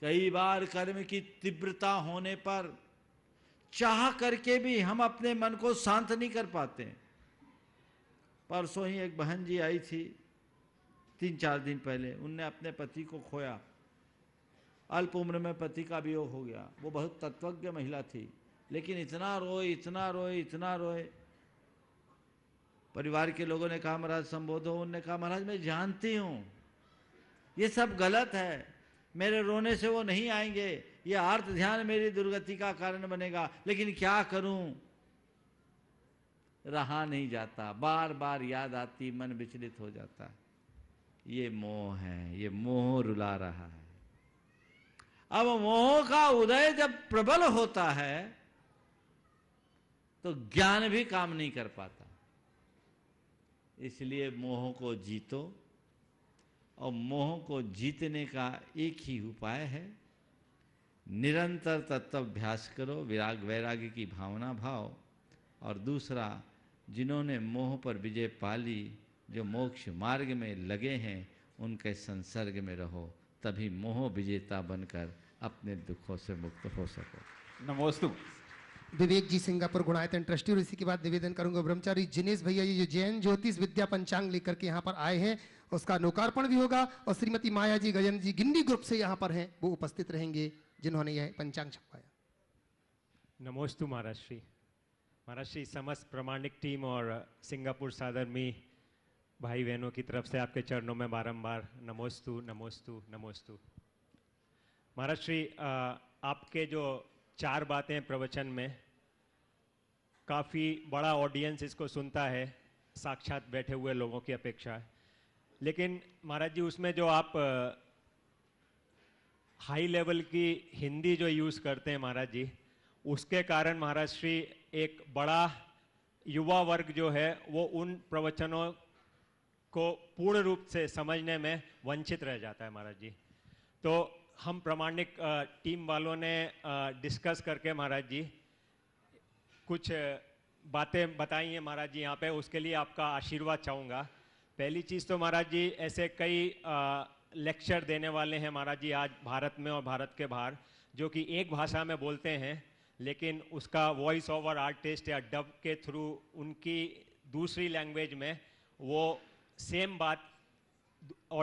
कई बार कर्म की तीव्रता होने पर चाह करके भी हम अपने मन को शांत नहीं कर पाते परसों ही एक बहन जी आई थी तीन चार दिन पहले उनने अपने पति को खोया अल्प उम्र में पति का वियोग हो गया वो बहुत तत्वज्ञ महिला थी लेकिन इतना रोए इतना रोए इतना रोए परिवार के लोगों ने कहा महाराज संबोधो उनने कहा महाराज मैं जानती हूं ये सब गलत है मेरे रोने से वो नहीं आएंगे ये आर्थ ध्यान मेरी दुर्गति का कारण बनेगा लेकिन क्या करूं रहा नहीं जाता बार बार याद आती मन विचलित हो जाता ये मोह है ये मोह रुला रहा है अब मोह का उदय जब प्रबल होता है तो ज्ञान भी काम नहीं कर पाता इसलिए मोह को जीतो और मोह को जीतने का एक ही उपाय है निरंतर तत्वाभ्यास करो विराग वैराग्य की भावना भाव और दूसरा जिन्होंने मोह पर विजय पाली जो मोक्ष मार्ग में लगे हैं उनके संसर्ग में रहो तभी मोह विजेता बनकर अपने दुखों से मुक्त हो सको नमोस्तु विवेक जी सिंगापुर गुणायतन ट्रस्टी और इसी के बाद निवेदन करूंगा ब्रह्मचारी जिनेश भैया जी जो जैन ज्योतिष विद्या पंचांग लेकर के यहाँ पर आए हैं उसका लोकार्पण भी होगा और श्रीमती माया जी गजन जी गिंडी ग्रुप से यहाँ पर हैं वो उपस्थित रहेंगे जिन्होंने यह पंचांग छपवाया नमोस्तु महाराज श्री महाराज श्री समस्त प्रमाणिक टीम और सिंगापुर सादर में भाई बहनों की तरफ से आपके चरणों में बारम्बार नमोस्तु नमोस्तु नमोस्तु महाराज श्री आपके जो चार बातें प्रवचन में काफ़ी बड़ा ऑडियंस इसको सुनता है साक्षात बैठे हुए लोगों की अपेक्षा है लेकिन महाराज जी उसमें जो आप हाई लेवल की हिंदी जो यूज़ करते हैं महाराज जी उसके कारण महाराज श्री एक बड़ा युवा वर्ग जो है वो उन प्रवचनों को पूर्ण रूप से समझने में वंचित रह जाता है महाराज जी तो हम प्रमाणिक टीम वालों ने डिस्कस करके महाराज जी कुछ बातें बताई हैं महाराज जी यहाँ पे उसके लिए आपका आशीर्वाद चाहूँगा पहली चीज़ तो महाराज जी ऐसे कई लेक्चर देने वाले हैं महाराज जी आज भारत में और भारत के बाहर जो कि एक भाषा में बोलते हैं लेकिन उसका वॉइस ओवर आर्टिस्ट या डब के थ्रू उनकी दूसरी लैंग्वेज में वो सेम बात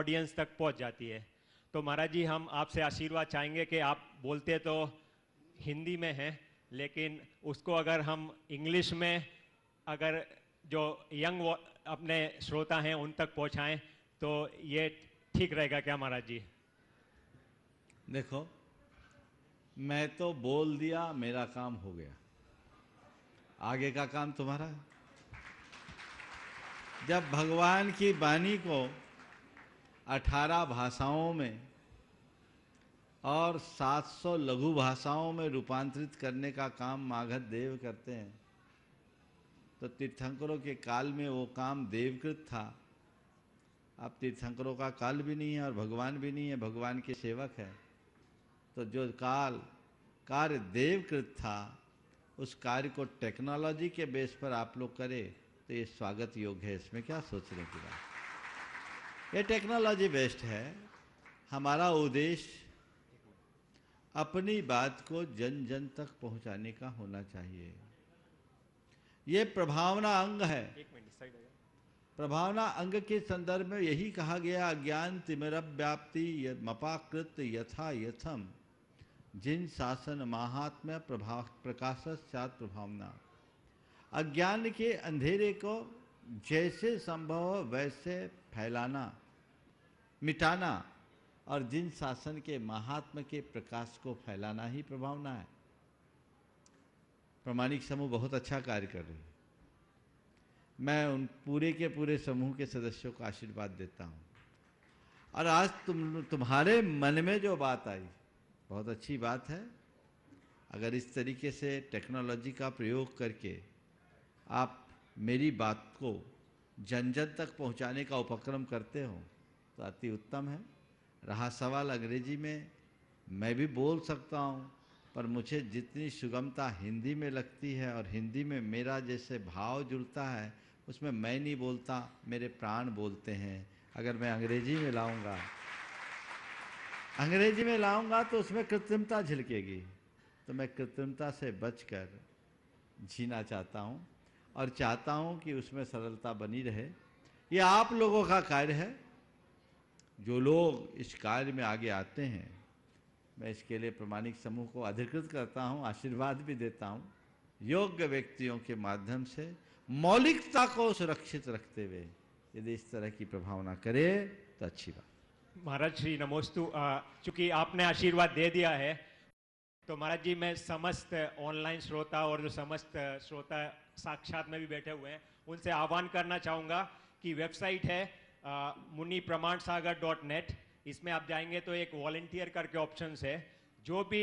ऑडियंस तक पहुँच जाती है तो महाराज जी हम आपसे आशीर्वाद चाहेंगे कि आप बोलते तो हिंदी में हैं लेकिन उसको अगर हम इंग्लिश में अगर जो यंग अपने श्रोता हैं उन तक पहुंचाएं तो ये ठीक रहेगा क्या महाराज जी देखो मैं तो बोल दिया मेरा काम हो गया आगे का काम तुम्हारा जब भगवान की वाणी को अठारह भाषाओं में और 700 लघु भाषाओं में रूपांतरित करने का काम माघत देव करते हैं तो तीर्थंकरों के काल में वो काम देवकृत था अब तीर्थंकरों का काल भी नहीं है और भगवान भी नहीं है भगवान के सेवक है तो जो काल कार्य देवकृत था उस कार्य को टेक्नोलॉजी के बेस पर आप लोग करें तो ये स्वागत योग्य है इसमें क्या सोचने की बात ये टेक्नोलॉजी बेस्ड है हमारा उद्देश्य अपनी बात को जन जन तक पहुंचाने का होना चाहिए ये प्रभावना अंग है प्रभावना अंग के संदर्भ में यही कहा गया अज्ञान तिमिर व्याप्ति मपाकृत यथा यथम जिन शासन महात्म्य प्रभाव प्रकाश सात प्रभावना अज्ञान के अंधेरे को जैसे संभव वैसे फैलाना मिटाना और जिन शासन के महात्मा के प्रकाश को फैलाना ही प्रभावना है प्रमाणिक समूह बहुत अच्छा कार्य कर रही है मैं उन पूरे के पूरे समूह के सदस्यों का आशीर्वाद देता हूँ और आज तुम तुम्हारे मन में जो बात आई बहुत अच्छी बात है अगर इस तरीके से टेक्नोलॉजी का प्रयोग करके आप मेरी बात को जन जन तक पहुंचाने का उपक्रम करते हो तो अति उत्तम है रहा सवाल अंग्रेजी में मैं भी बोल सकता हूँ पर मुझे जितनी सुगमता हिंदी में लगती है और हिंदी में मेरा जैसे भाव जुड़ता है उसमें मैं नहीं बोलता मेरे प्राण बोलते हैं अगर मैं अंग्रेजी में लाऊंगा अंग्रेजी में लाऊंगा तो उसमें कृत्रिमता झिलकेगी तो मैं कृत्रिमता से बचकर जीना चाहता हूँ और चाहता हूँ कि उसमें सरलता बनी रहे ये आप लोगों का कार्य है जो लोग इस कार्य में आगे आते हैं मैं इसके लिए प्रमाणिक समूह को अधिकृत करता हूँ आशीर्वाद भी देता हूँ योग्य व्यक्तियों के माध्यम से मौलिकता को सुरक्षित रखते हुए यदि इस तरह की प्रभावना करे तो अच्छी बात महाराज श्री नमोस्तु चूंकि आपने आशीर्वाद दे दिया है तो महाराज जी मैं समस्त ऑनलाइन श्रोता और जो समस्त श्रोता साक्षात में भी बैठे हुए हैं उनसे आह्वान करना चाहूँगा कि वेबसाइट है मुनि प्रमाण सागर डॉट नेट इसमें आप जाएंगे तो एक वॉल्टियर करके ऑप्शन है जो भी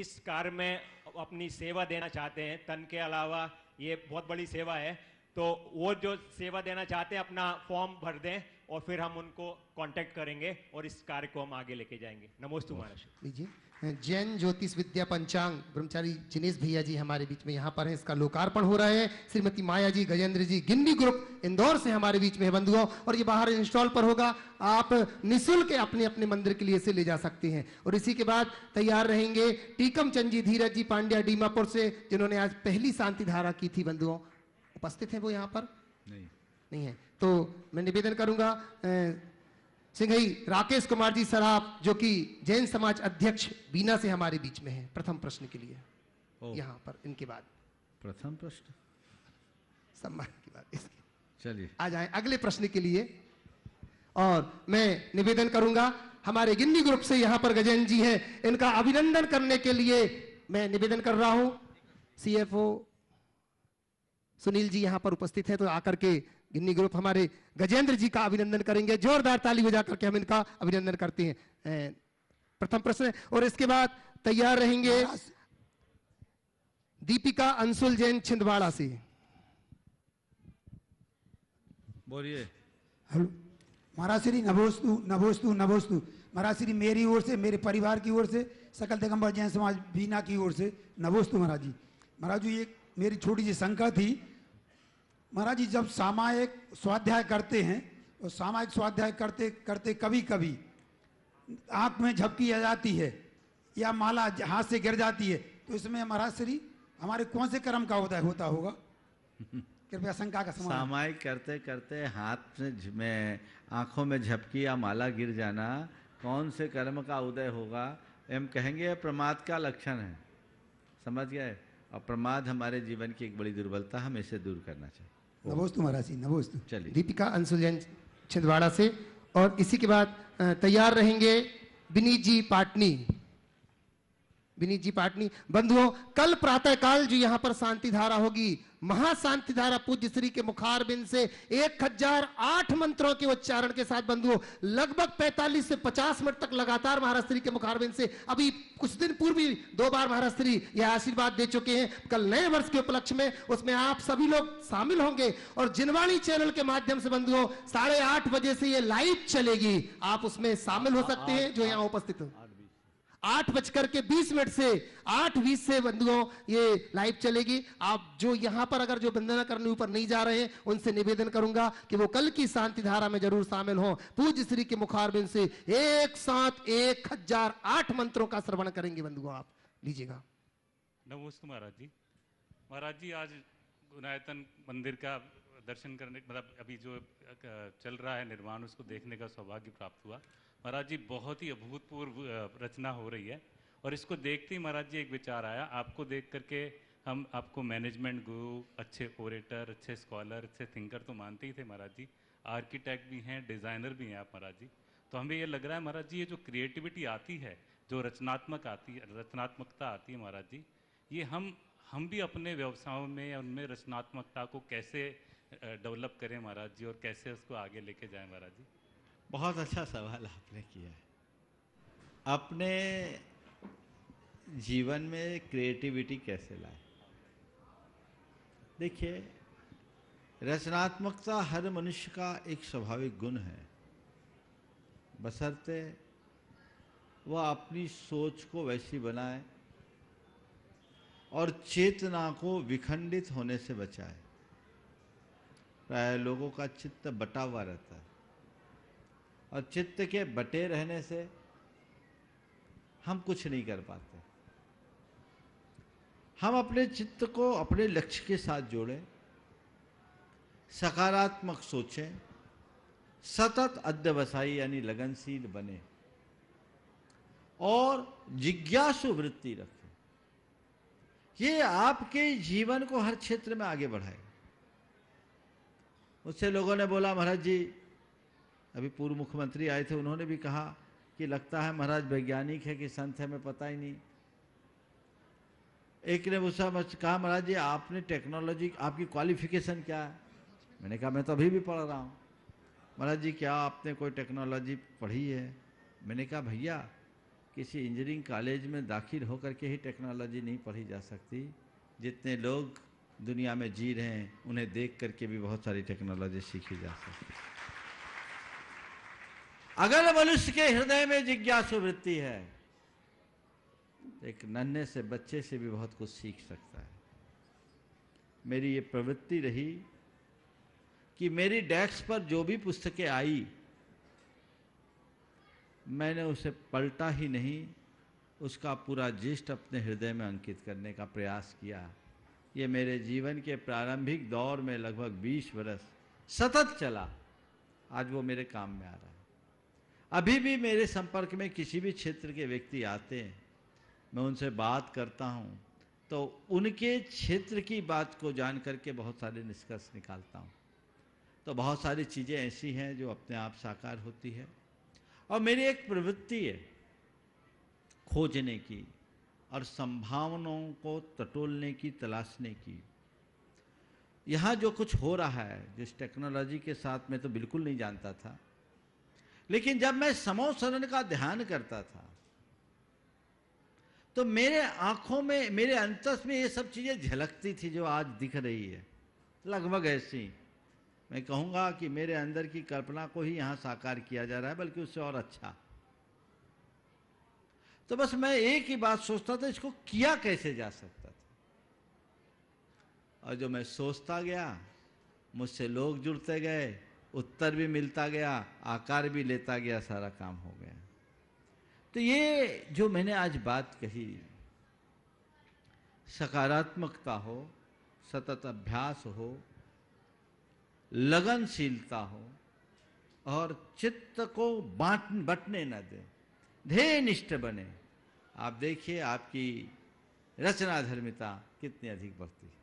इस कार्य में अपनी सेवा देना चाहते हैं तन के अलावा ये बहुत बड़ी सेवा है तो वो जो सेवा देना चाहते हैं अपना फॉर्म भर दें और फिर हम उनको कांटेक्ट करेंगे और इस कार्य को हम आगे लेके जाएंगे नमोस्तु महाराज जैन ज्योतिष विद्या पंचांग ब्रह्मचारी जिनेश भैया जी हमारे बीच में यहाँ पर हैं इसका लोकार्पण हो रहा है श्रीमती माया जी गजेंद्र जी गिन्नी ग्रुप इंदौर से हमारे बीच में है बंधुओं और ये बाहर इंस्टॉल पर होगा आप निःशुल्क अपने अपने मंदिर के लिए इसे ले जा सकते हैं और इसी के बाद तैयार रहेंगे टीकम चंद जी धीरज जी पांड्या डीमापुर से जिन्होंने आज पहली शांति धारा की थी बंधुओं उपस्थित है वो यहाँ पर नहीं नहीं है तो मैं निवेदन करूंगा सिंघई राकेश कुमार जी आप जो कि जैन समाज अध्यक्ष बीना से हमारे बीच में है प्रथम प्रश्न के लिए यहाँ पर इनके बाद प्रथम प्रश्न सम्मान की बात चलिए आ जाए अगले प्रश्न के लिए और मैं निवेदन करूंगा हमारे गिन्नी ग्रुप से यहाँ पर गजेन जी हैं इनका अभिनंदन करने के लिए मैं निवेदन कर रहा हूं सीएफओ सुनील जी यहाँ पर उपस्थित है तो आकर के गिन्नी ग्रुप हमारे गजेंद्र जी का अभिनंदन करेंगे जोरदार ताली बजा करके हम इनका अभिनंदन करते हैं प्रथम प्रश्न और इसके बाद तैयार रहेंगे दीपिका अंशुल जैन छिंदवाड़ा से बोलिए हेलो महाराज श्री नभोस्तु नभोस्तु नभोस्तु महाराज श्री मेरी ओर से मेरे परिवार की ओर से सकल दिगंबर जैन समाज बीना की ओर से नभोस्तु महाराज जी महाराज जी एक मेरी छोटी सी शंका थी महाराज जी जब सामायिक स्वाध्याय करते हैं तो सामायिक स्वाध्याय करते करते कभी कभी आँख में झपकी आ जाती है या माला हाथ से गिर जाती है तो इसमें महाराज श्री हमारे कौन से कर्म का उदय होता होगा कृपया शंका का सामायिक करते करते हाथ में आंखों में झपकी या माला गिर जाना कौन से कर्म का उदय होगा हम कहेंगे प्रमाद का लक्षण है समझ गए और प्रमाद हमारे जीवन की एक बड़ी दुर्बलता हम इसे दूर करना चाहिए नमोस्तु महाराज जी नमोस्तु चलिए दीपिका अंशुलजन छिंदवाड़ा से और इसी के बाद तैयार रहेंगे विनीत जी पाटनी विनीत जी पाटनी बंधुओं कल प्रातःकाल जो यहाँ पर शांति धारा होगी महाशांति धारा पूज्य श्री के मुखार बिंद से एक हजार आठ मंत्रों के उच्चारण के साथ बंधुओं लगभग 45 से 50 मिनट तक लगातार महाराज श्री के मुखार बिंद से अभी कुछ दिन पूर्व भी दो बार महाराज श्री यह आशीर्वाद दे चुके हैं कल नए वर्ष के उपलक्ष्य में उसमें आप सभी लोग शामिल होंगे और जिनवाणी चैनल के माध्यम से बंधुओं साढ़े आठ बजे से ये लाइव चलेगी आप उसमें शामिल हो सकते हैं जो यहाँ उपस्थित हो आठ बजकर के बीस मिनट से आठ बीस से बंधुओं ये लाइव चलेगी आप जो यहाँ पर अगर जो वंदना करने ऊपर नहीं जा रहे हैं उनसे निवेदन करूंगा कि वो कल की शांति धारा में जरूर शामिल हों पूज्य श्री के मुखारबिन से एक साथ एक हजार आठ मंत्रों का श्रवण करेंगे बंधुओं आप लीजिएगा नमस्ते महाराज जी महाराज जी आज गुनायतन मंदिर का दर्शन करने मतलब अभी जो चल रहा है निर्माण उसको देखने का सौभाग्य प्राप्त हुआ महाराज जी बहुत ही अभूतपूर्व रचना हो रही है और इसको देखते ही महाराज जी एक विचार आया आपको देख करके हम आपको मैनेजमेंट गुरु अच्छे ओरेटर अच्छे स्कॉलर अच्छे थिंकर तो मानते ही थे महाराज जी आर्किटेक्ट भी हैं डिज़ाइनर भी हैं आप महाराज जी तो हमें ये लग रहा है महाराज जी ये जो क्रिएटिविटी आती है जो रचनात्मक आती है रचनात्मकता आती है महाराज जी ये हम हम भी अपने व्यवसायों में उनमें रचनात्मकता को कैसे डेवलप करें महाराज जी और कैसे उसको आगे लेके जाएं महाराज जी बहुत अच्छा सवाल आपने किया है अपने जीवन में क्रिएटिविटी कैसे लाए देखिए रचनात्मकता हर मनुष्य का एक स्वाभाविक गुण है बसरते वह अपनी सोच को वैसी बनाए और चेतना को विखंडित होने से बचाए प्राय लोगों का चित्त बटा हुआ रहता है और चित्त के बटे रहने से हम कुछ नहीं कर पाते हम अपने चित्त को अपने लक्ष्य के साथ जोड़ें सकारात्मक सोचें सतत अध्यवसायी यानी लगनशील बने और जिज्ञासु वृत्ति रखें ये आपके जीवन को हर क्षेत्र में आगे बढ़ाए उससे लोगों ने बोला महाराज जी अभी पूर्व मुख्यमंत्री आए थे उन्होंने भी कहा कि लगता है महाराज वैज्ञानिक है कि संत है मैं पता ही नहीं एक ने मुझसे कहा महाराज जी आपने टेक्नोलॉजी आपकी क्वालिफिकेशन क्या है मैंने कहा मैं तो अभी भी पढ़ रहा हूँ महाराज जी क्या आपने कोई टेक्नोलॉजी पढ़ी है मैंने कहा भैया किसी इंजीनियरिंग कॉलेज में दाखिल होकर के ही टेक्नोलॉजी नहीं पढ़ी जा सकती जितने लोग दुनिया में जी रहे हैं उन्हें देख करके भी बहुत सारी टेक्नोलॉजी सीखी जा सकती है अगर मनुष्य के हृदय में जिज्ञासु वृत्ति है एक नन्हे से बच्चे से भी बहुत कुछ सीख सकता है मेरी ये प्रवृत्ति रही कि मेरी डेस्क पर जो भी पुस्तकें आई मैंने उसे पलटा ही नहीं उसका पूरा जिष्ट अपने हृदय में अंकित करने का प्रयास किया ये मेरे जीवन के प्रारंभिक दौर में लगभग 20 वर्ष सतत चला आज वो मेरे काम में आ रहा है अभी भी मेरे संपर्क में किसी भी क्षेत्र के व्यक्ति आते हैं मैं उनसे बात करता हूँ तो उनके क्षेत्र की बात को जान करके बहुत सारे निष्कर्ष निकालता हूँ तो बहुत सारी चीज़ें ऐसी हैं जो अपने आप साकार होती है और मेरी एक प्रवृत्ति है खोजने की और संभावनाओं को टटोलने की तलाशने की यहाँ जो कुछ हो रहा है जिस टेक्नोलॉजी के साथ मैं तो बिल्कुल नहीं जानता था लेकिन जब मैं समोसरण का ध्यान करता था तो मेरे आंखों में मेरे अंतस में ये सब चीज़ें झलकती थी जो आज दिख रही है लगभग ऐसी मैं कहूंगा कि मेरे अंदर की कल्पना को ही यहां साकार किया जा रहा है बल्कि उससे और अच्छा तो बस मैं एक ही बात सोचता था इसको किया कैसे जा सकता था और जो मैं सोचता गया मुझसे लोग जुड़ते गए उत्तर भी मिलता गया आकार भी लेता गया सारा काम हो गया तो ये जो मैंने आज बात कही सकारात्मकता हो सतत अभ्यास हो लगनशीलता हो और चित्त को बांट बटने न दे ध्येय निष्ठ बने आप देखिए आपकी रचना धर्मिता कितनी अधिक बढ़ती है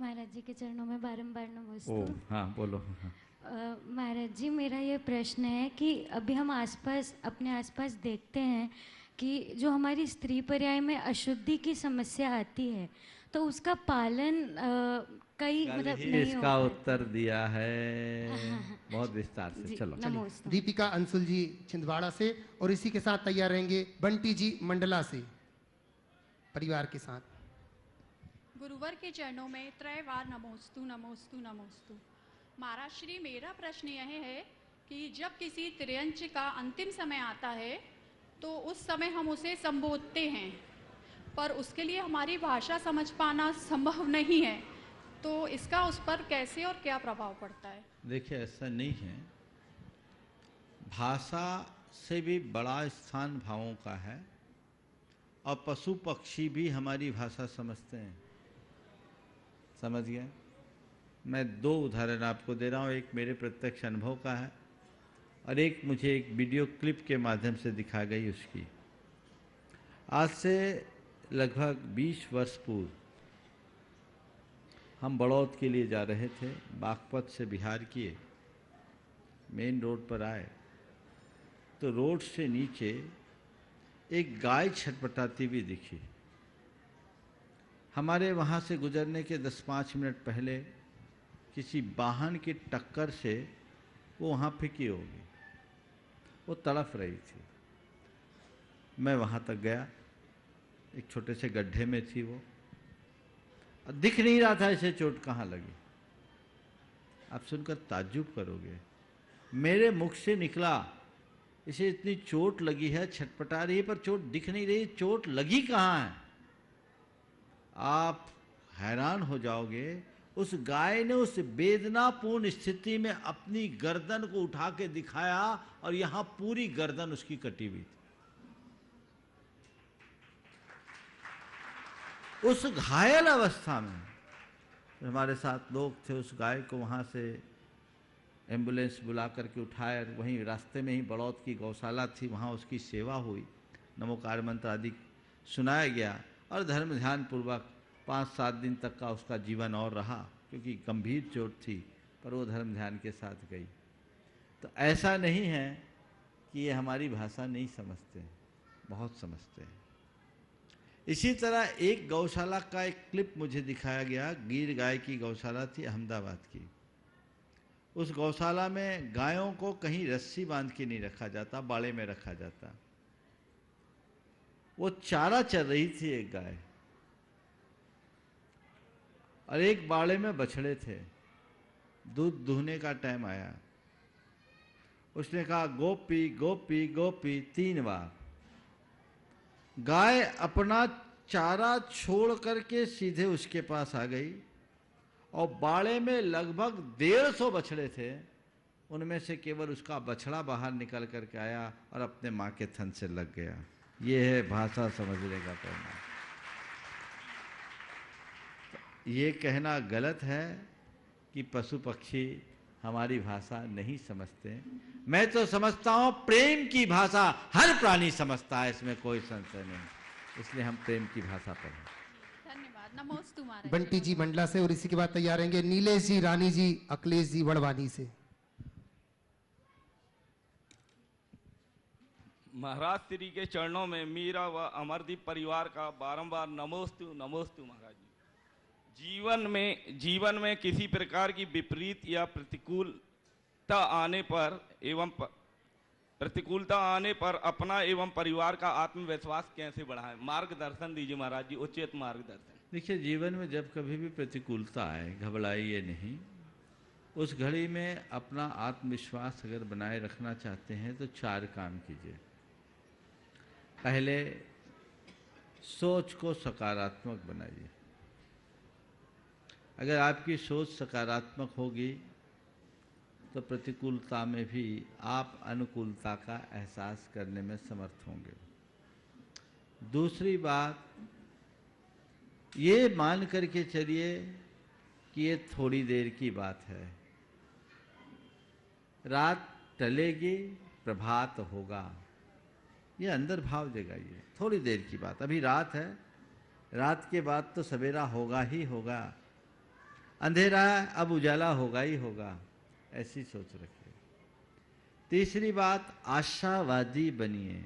महाराज जी के चरणों में बारंबार नमस्ते हाँ बोलो हाँ महाराज जी मेरा ये प्रश्न है कि अभी हम आसपास अपने आसपास देखते हैं कि जो हमारी स्त्री पर्याय में अशुद्धि की समस्या आती है तो उसका पालन आ, कई मतलब नहीं इसका उत्तर दिया है बहुत विस्तार से चलो, चलो। दीपिका अंशुल जी छिंदवाड़ा से और इसी के साथ तैयार रहेंगे बंटी जी मंडला से परिवार के साथ गुरुवर के चरणों में त्रय बार नमोस्तु नमोस्तु नमोस्तु महाराज श्री मेरा प्रश्न यह है कि जब किसी त्रियंश का अंतिम समय आता है तो उस समय हम उसे संबोधते हैं पर उसके लिए हमारी भाषा समझ पाना संभव नहीं है तो इसका उस पर कैसे और क्या प्रभाव पड़ता है देखिए ऐसा नहीं है भाषा से भी बड़ा स्थान भावों का है और पशु पक्षी भी हमारी भाषा समझते हैं समझ गए मैं दो उदाहरण आपको दे रहा हूँ एक मेरे प्रत्यक्ष अनुभव का है और एक मुझे एक वीडियो क्लिप के माध्यम से दिखा गई उसकी आज से लगभग 20 वर्ष पूर्व हम बड़ौद के लिए जा रहे थे बागपत से बिहार किए मेन रोड पर आए तो रोड से नीचे एक गाय छटपटाती हुई दिखी हमारे वहाँ से गुजरने के 10-5 मिनट पहले किसी वाहन की टक्कर से वो वहाँ फिकी होगी वो तड़फ रही थी मैं वहाँ तक गया एक छोटे से गड्ढे में थी वो दिख नहीं रहा था इसे चोट कहाँ लगी आप सुनकर ताज्जुब करोगे मेरे मुख से निकला इसे इतनी चोट लगी है छटपटा रही है पर चोट दिख नहीं रही चोट लगी कहाँ है आप हैरान हो जाओगे उस गाय ने उस वेदनापूर्ण स्थिति में अपनी गर्दन को उठा के दिखाया और यहां पूरी गर्दन उसकी कटी हुई थी उस घायल अवस्था में हमारे साथ लोग थे उस गाय को वहां से एम्बुलेंस बुला करके उठाया वहीं रास्ते में ही बड़ौद की गौशाला थी वहाँ उसकी सेवा हुई नमोकार मंत्र आदि सुनाया गया और धर्म ध्यान पूर्वक पाँच सात दिन तक का उसका जीवन और रहा क्योंकि गंभीर चोट थी पर वो धर्म ध्यान के साथ गई तो ऐसा नहीं है कि ये हमारी भाषा नहीं समझते बहुत समझते हैं इसी तरह एक गौशाला का एक क्लिप मुझे दिखाया गया गिर गाय की गौशाला थी अहमदाबाद की उस गौशाला में गायों को कहीं रस्सी बांध के नहीं रखा जाता बाड़े में रखा जाता वो चारा चर रही थी एक गाय और एक बाड़े में बछड़े थे दूध दूहने का टाइम आया उसने कहा गोपी गोपी गोपी तीन बार गाय अपना चारा छोड़ करके सीधे उसके पास आ गई और बाड़े में लगभग डेढ़ सौ बछड़े थे उनमें से केवल उसका बछड़ा बाहर निकल करके आया और अपने माँ के थन से लग गया ये है भाषा समझने का पैमाना ये कहना गलत है कि पशु पक्षी हमारी भाषा नहीं समझते मैं तो समझता हूँ प्रेम की भाषा हर प्राणी समझता है इसमें कोई संशय नहीं इसलिए हम प्रेम की भाषा पढ़ें धन्यवाद बंटी जी मंडला से और इसी के बाद तैयार रहेंगे नीलेश जी रानी जी अखिलेश जी बड़वानी से महाराज श्री के चरणों में मीरा व अमरदीप परिवार का बारंबार नमोस्तु नमोस्तु महाराज जी जीवन में जीवन में किसी प्रकार की विपरीत या प्रतिकूलता आने पर एवं प्रतिकूलता आने पर अपना एवं परिवार का आत्मविश्वास कैसे बढ़ाएं मार्गदर्शन दीजिए महाराज जी उचित मार्गदर्शन देखिए जीवन में जब कभी भी प्रतिकूलता आए घबराइए नहीं उस घड़ी में अपना आत्मविश्वास अगर बनाए रखना चाहते हैं तो चार काम कीजिए पहले सोच को सकारात्मक बनाइए अगर आपकी सोच सकारात्मक होगी तो प्रतिकूलता में भी आप अनुकूलता का एहसास करने में समर्थ होंगे दूसरी बात ये मान करके चलिए कि ये थोड़ी देर की बात है रात टलेगी प्रभात होगा ये अंदर भाव देगा ये थोड़ी देर की बात अभी रात है रात के बाद तो सवेरा होगा ही होगा अंधेरा अब उजाला होगा ही होगा ऐसी सोच रखिए तीसरी बात आशावादी बनिए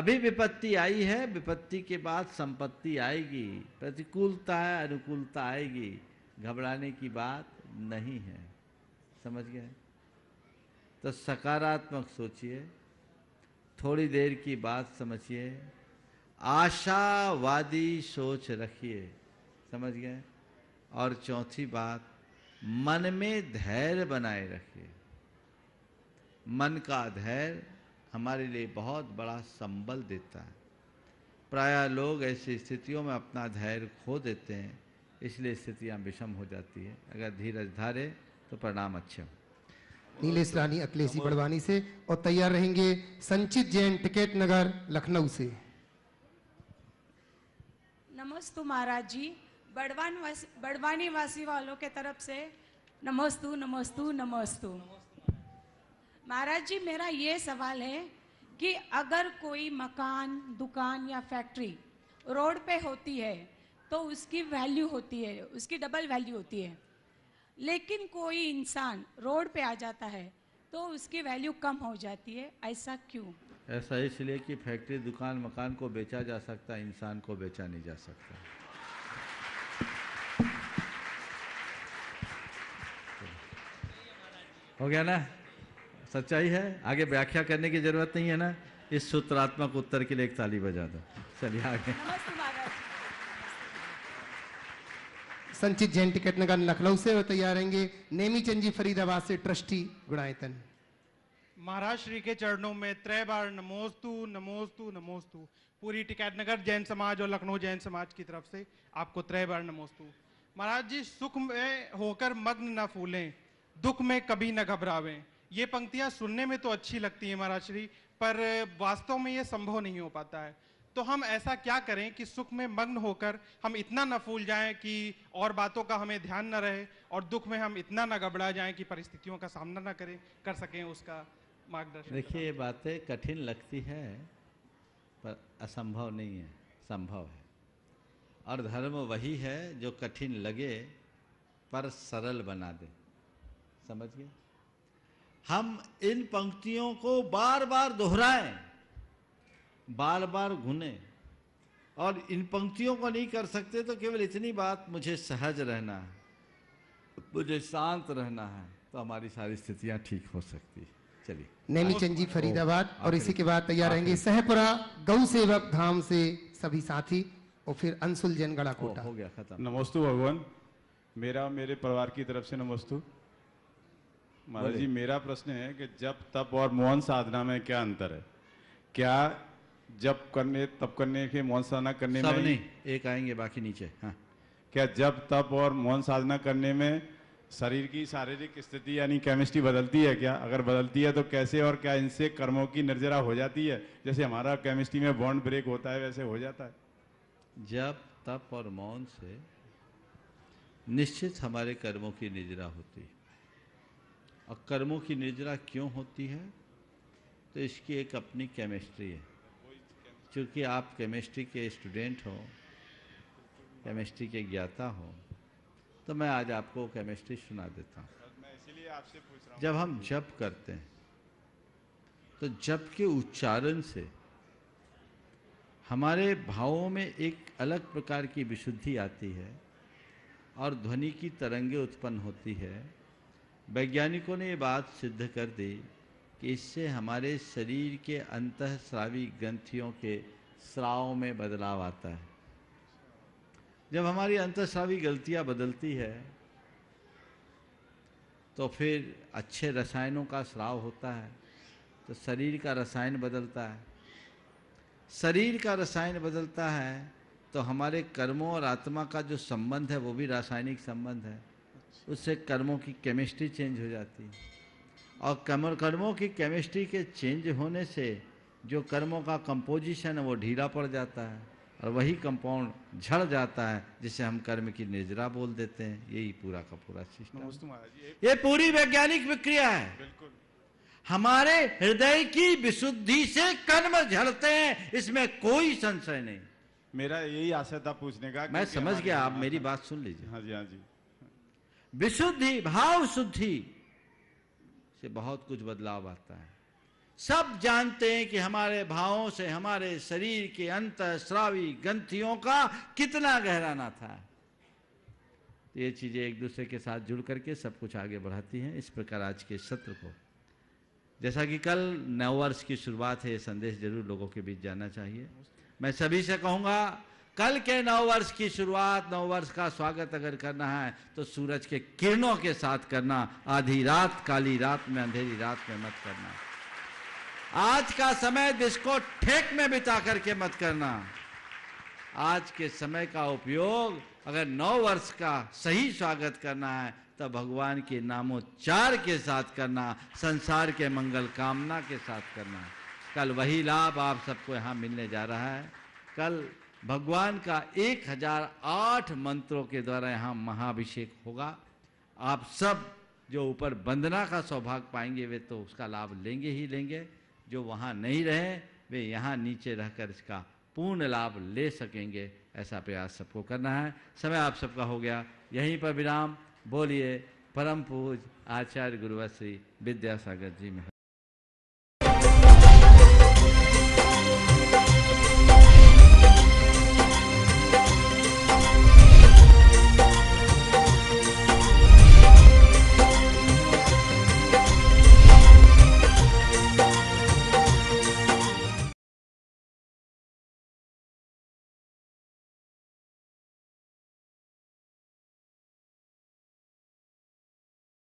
अभी विपत्ति आई है विपत्ति के बाद संपत्ति आएगी प्रतिकूलता है अनुकूलता आएगी घबराने की बात नहीं है समझ गए तो सकारात्मक सोचिए थोड़ी देर की बात समझिए आशावादी सोच रखिए समझ गए और चौथी बात मन में धैर्य बनाए रखिए मन का धैर्य हमारे लिए बहुत बड़ा संबल देता है प्राय लोग ऐसी स्थितियों में अपना धैर्य खो देते हैं इसलिए स्थितियां विषम हो जाती है अगर धीरज धारे तो परिणाम अच्छे हो नीलेष रानी अखिलेशी बड़वानी से और तैयार रहेंगे संचित जैन टिकेट नगर लखनऊ से नमस्ते महाराज जी बड़वान वासी बड़वानी वासी वालों के तरफ से नमोस्तु नमोस्तु नमोस्तु महाराज जी मेरा ये सवाल है कि अगर कोई मकान दुकान या फैक्ट्री रोड पे होती है तो उसकी वैल्यू होती है उसकी डबल वैल्यू होती है लेकिन कोई इंसान रोड पे आ जाता है तो उसकी वैल्यू कम हो जाती है ऐसा क्यों ऐसा इसलिए कि फैक्ट्री दुकान मकान को बेचा जा सकता है इंसान को बेचा नहीं जा सकता हो गया ना सच्चाई है आगे व्याख्या करने की जरूरत नहीं है ना इस सूत्रात्मक उत्तर के लिए एक ताली बजा दो चलिए आगे संचित जैन टिकट नगर लखनऊ से तैयार रहेंगे नेमी चंजी फरीदाबाद से ट्रस्टी गुणायतन महाराज श्री के चरणों में त्रय बार नमोस्तु नमोस्तु नमोस्तु पूरी टिकैत नगर जैन समाज और लखनऊ जैन समाज की तरफ से आपको त्रय बार नमोस्तु महाराज जी सुख में होकर मग्न न फूलें दुख में कभी न घबरावें ये पंक्तियां सुनने में तो अच्छी लगती है महाराज श्री पर वास्तव में ये संभव नहीं हो पाता है तो हम ऐसा क्या करें कि सुख में मग्न होकर हम इतना न फूल जाएं कि और बातों का हमें ध्यान न रहे और दुख में हम इतना न घबरा जाएं कि परिस्थितियों का सामना न करें कर सकें उसका मार्गदर्शन देखिए ये बातें कठिन लगती है पर असंभव नहीं है संभव है और धर्म वही है जो कठिन लगे पर सरल बना दे समझ गए हम इन पंक्तियों को बार बार दोहराएं बार बार घुने और इन पंक्तियों को नहीं कर सकते तो केवल इतनी बात मुझे सहज रहना है मुझे शांत रहना है तो हमारी सारी स्थितियां ठीक हो सकती चलिए नैनीचंद जी फरीदाबाद और इसी के बाद तैयार रहेंगे सहपुरा गौ सेवक धाम से सभी साथी और फिर अंशुल जनगणा कोटा हो गया खत्म नमस्तु भगवान मेरा मेरे परिवार की तरफ से नमस्तु महाराज जी मेरा प्रश्न है कि जब तप और मौन साधना में क्या अंतर है क्या जब करने तप करने के मौन साधना करने सब में नहीं एक आएंगे बाकी नीचे हाँ क्या जब तप और मौन साधना करने में शरीर की शारीरिक स्थिति यानी केमिस्ट्री बदलती है क्या अगर बदलती है तो कैसे और क्या इनसे कर्मों की निर्जरा हो जाती है जैसे हमारा केमिस्ट्री में बॉन्ड ब्रेक होता है वैसे हो जाता है जब तप और मौन से निश्चित हमारे कर्मों की निजरा होती है और कर्मों की निजरा क्यों होती है तो इसकी एक अपनी केमिस्ट्री है क्योंकि आप केमिस्ट्री के स्टूडेंट हो केमिस्ट्री के ज्ञाता हो तो मैं आज आपको केमिस्ट्री सुना देता हूँ जब हम जप करते हैं तो जप के उच्चारण से हमारे भावों में एक अलग प्रकार की विशुद्धि आती है और ध्वनि की तरंगे उत्पन्न होती है वैज्ञानिकों ने ये बात सिद्ध कर दी कि इससे हमारे शरीर के अंतःस्रावी ग्रंथियों के स्राव में बदलाव आता है जब हमारी अंतःस्रावी गलतियाँ बदलती है तो फिर अच्छे रसायनों का स्राव होता है तो शरीर का रसायन बदलता है शरीर का रसायन बदलता है तो हमारे कर्मों और आत्मा का जो संबंध है वो भी रासायनिक संबंध है उससे कर्मों की केमिस्ट्री चेंज हो जाती है और कर्म कर्मों की केमिस्ट्री के चेंज होने से जो कर्मों का कंपोजिशन है वो ढीला पड़ जाता है और वही कंपाउंड झड़ जाता है जिसे हम कर्म की निजरा बोल देते हैं यही पूरा का पूरा सिस्टम ये पूरी वैज्ञानिक प्रक्रिया है हमारे हृदय की विशुद्धि से कर्म झड़ते हैं इसमें कोई संशय नहीं मेरा यही आशा था पूछने का मैं समझ गया आप मेरी बात सुन लीजिए हाँ जी हाँ जी विशुद्धि भाव शुद्धि से बहुत कुछ बदलाव आता है सब जानते हैं कि हमारे भावों से हमारे शरीर के अंत श्रावी ग्रंथियों का कितना गहरा नाथा है तो ये चीज़ें एक दूसरे के साथ जुड़ करके सब कुछ आगे बढ़ाती हैं इस प्रकार आज के सत्र को जैसा कि कल नववर्ष की शुरुआत है संदेश जरूर लोगों के बीच जाना चाहिए मैं सभी से कहूंगा कल के वर्ष की शुरुआत वर्ष का स्वागत अगर करना है तो सूरज के किरणों के साथ करना आधी रात काली रात में अंधेरी रात में मत करना आज का समय जिसको ठेक में बिता करके मत करना आज के समय का उपयोग अगर नौ वर्ष का सही स्वागत करना है तो भगवान के नामोच्चार के साथ करना संसार के मंगल कामना के साथ करना कल वही लाभ आप सबको यहाँ मिलने जा रहा है कल भगवान का 1008 मंत्रों के द्वारा यहाँ महाभिषेक होगा आप सब जो ऊपर वंदना का सौभाग्य पाएंगे वे तो उसका लाभ लेंगे ही लेंगे जो वहाँ नहीं रहे वे यहाँ नीचे रहकर इसका पूर्ण लाभ ले सकेंगे ऐसा प्रयास सबको करना है समय आप सबका हो गया यहीं पर विराम बोलिए परम पूज आचार्य गुरुवर श्री विद्यासागर जी में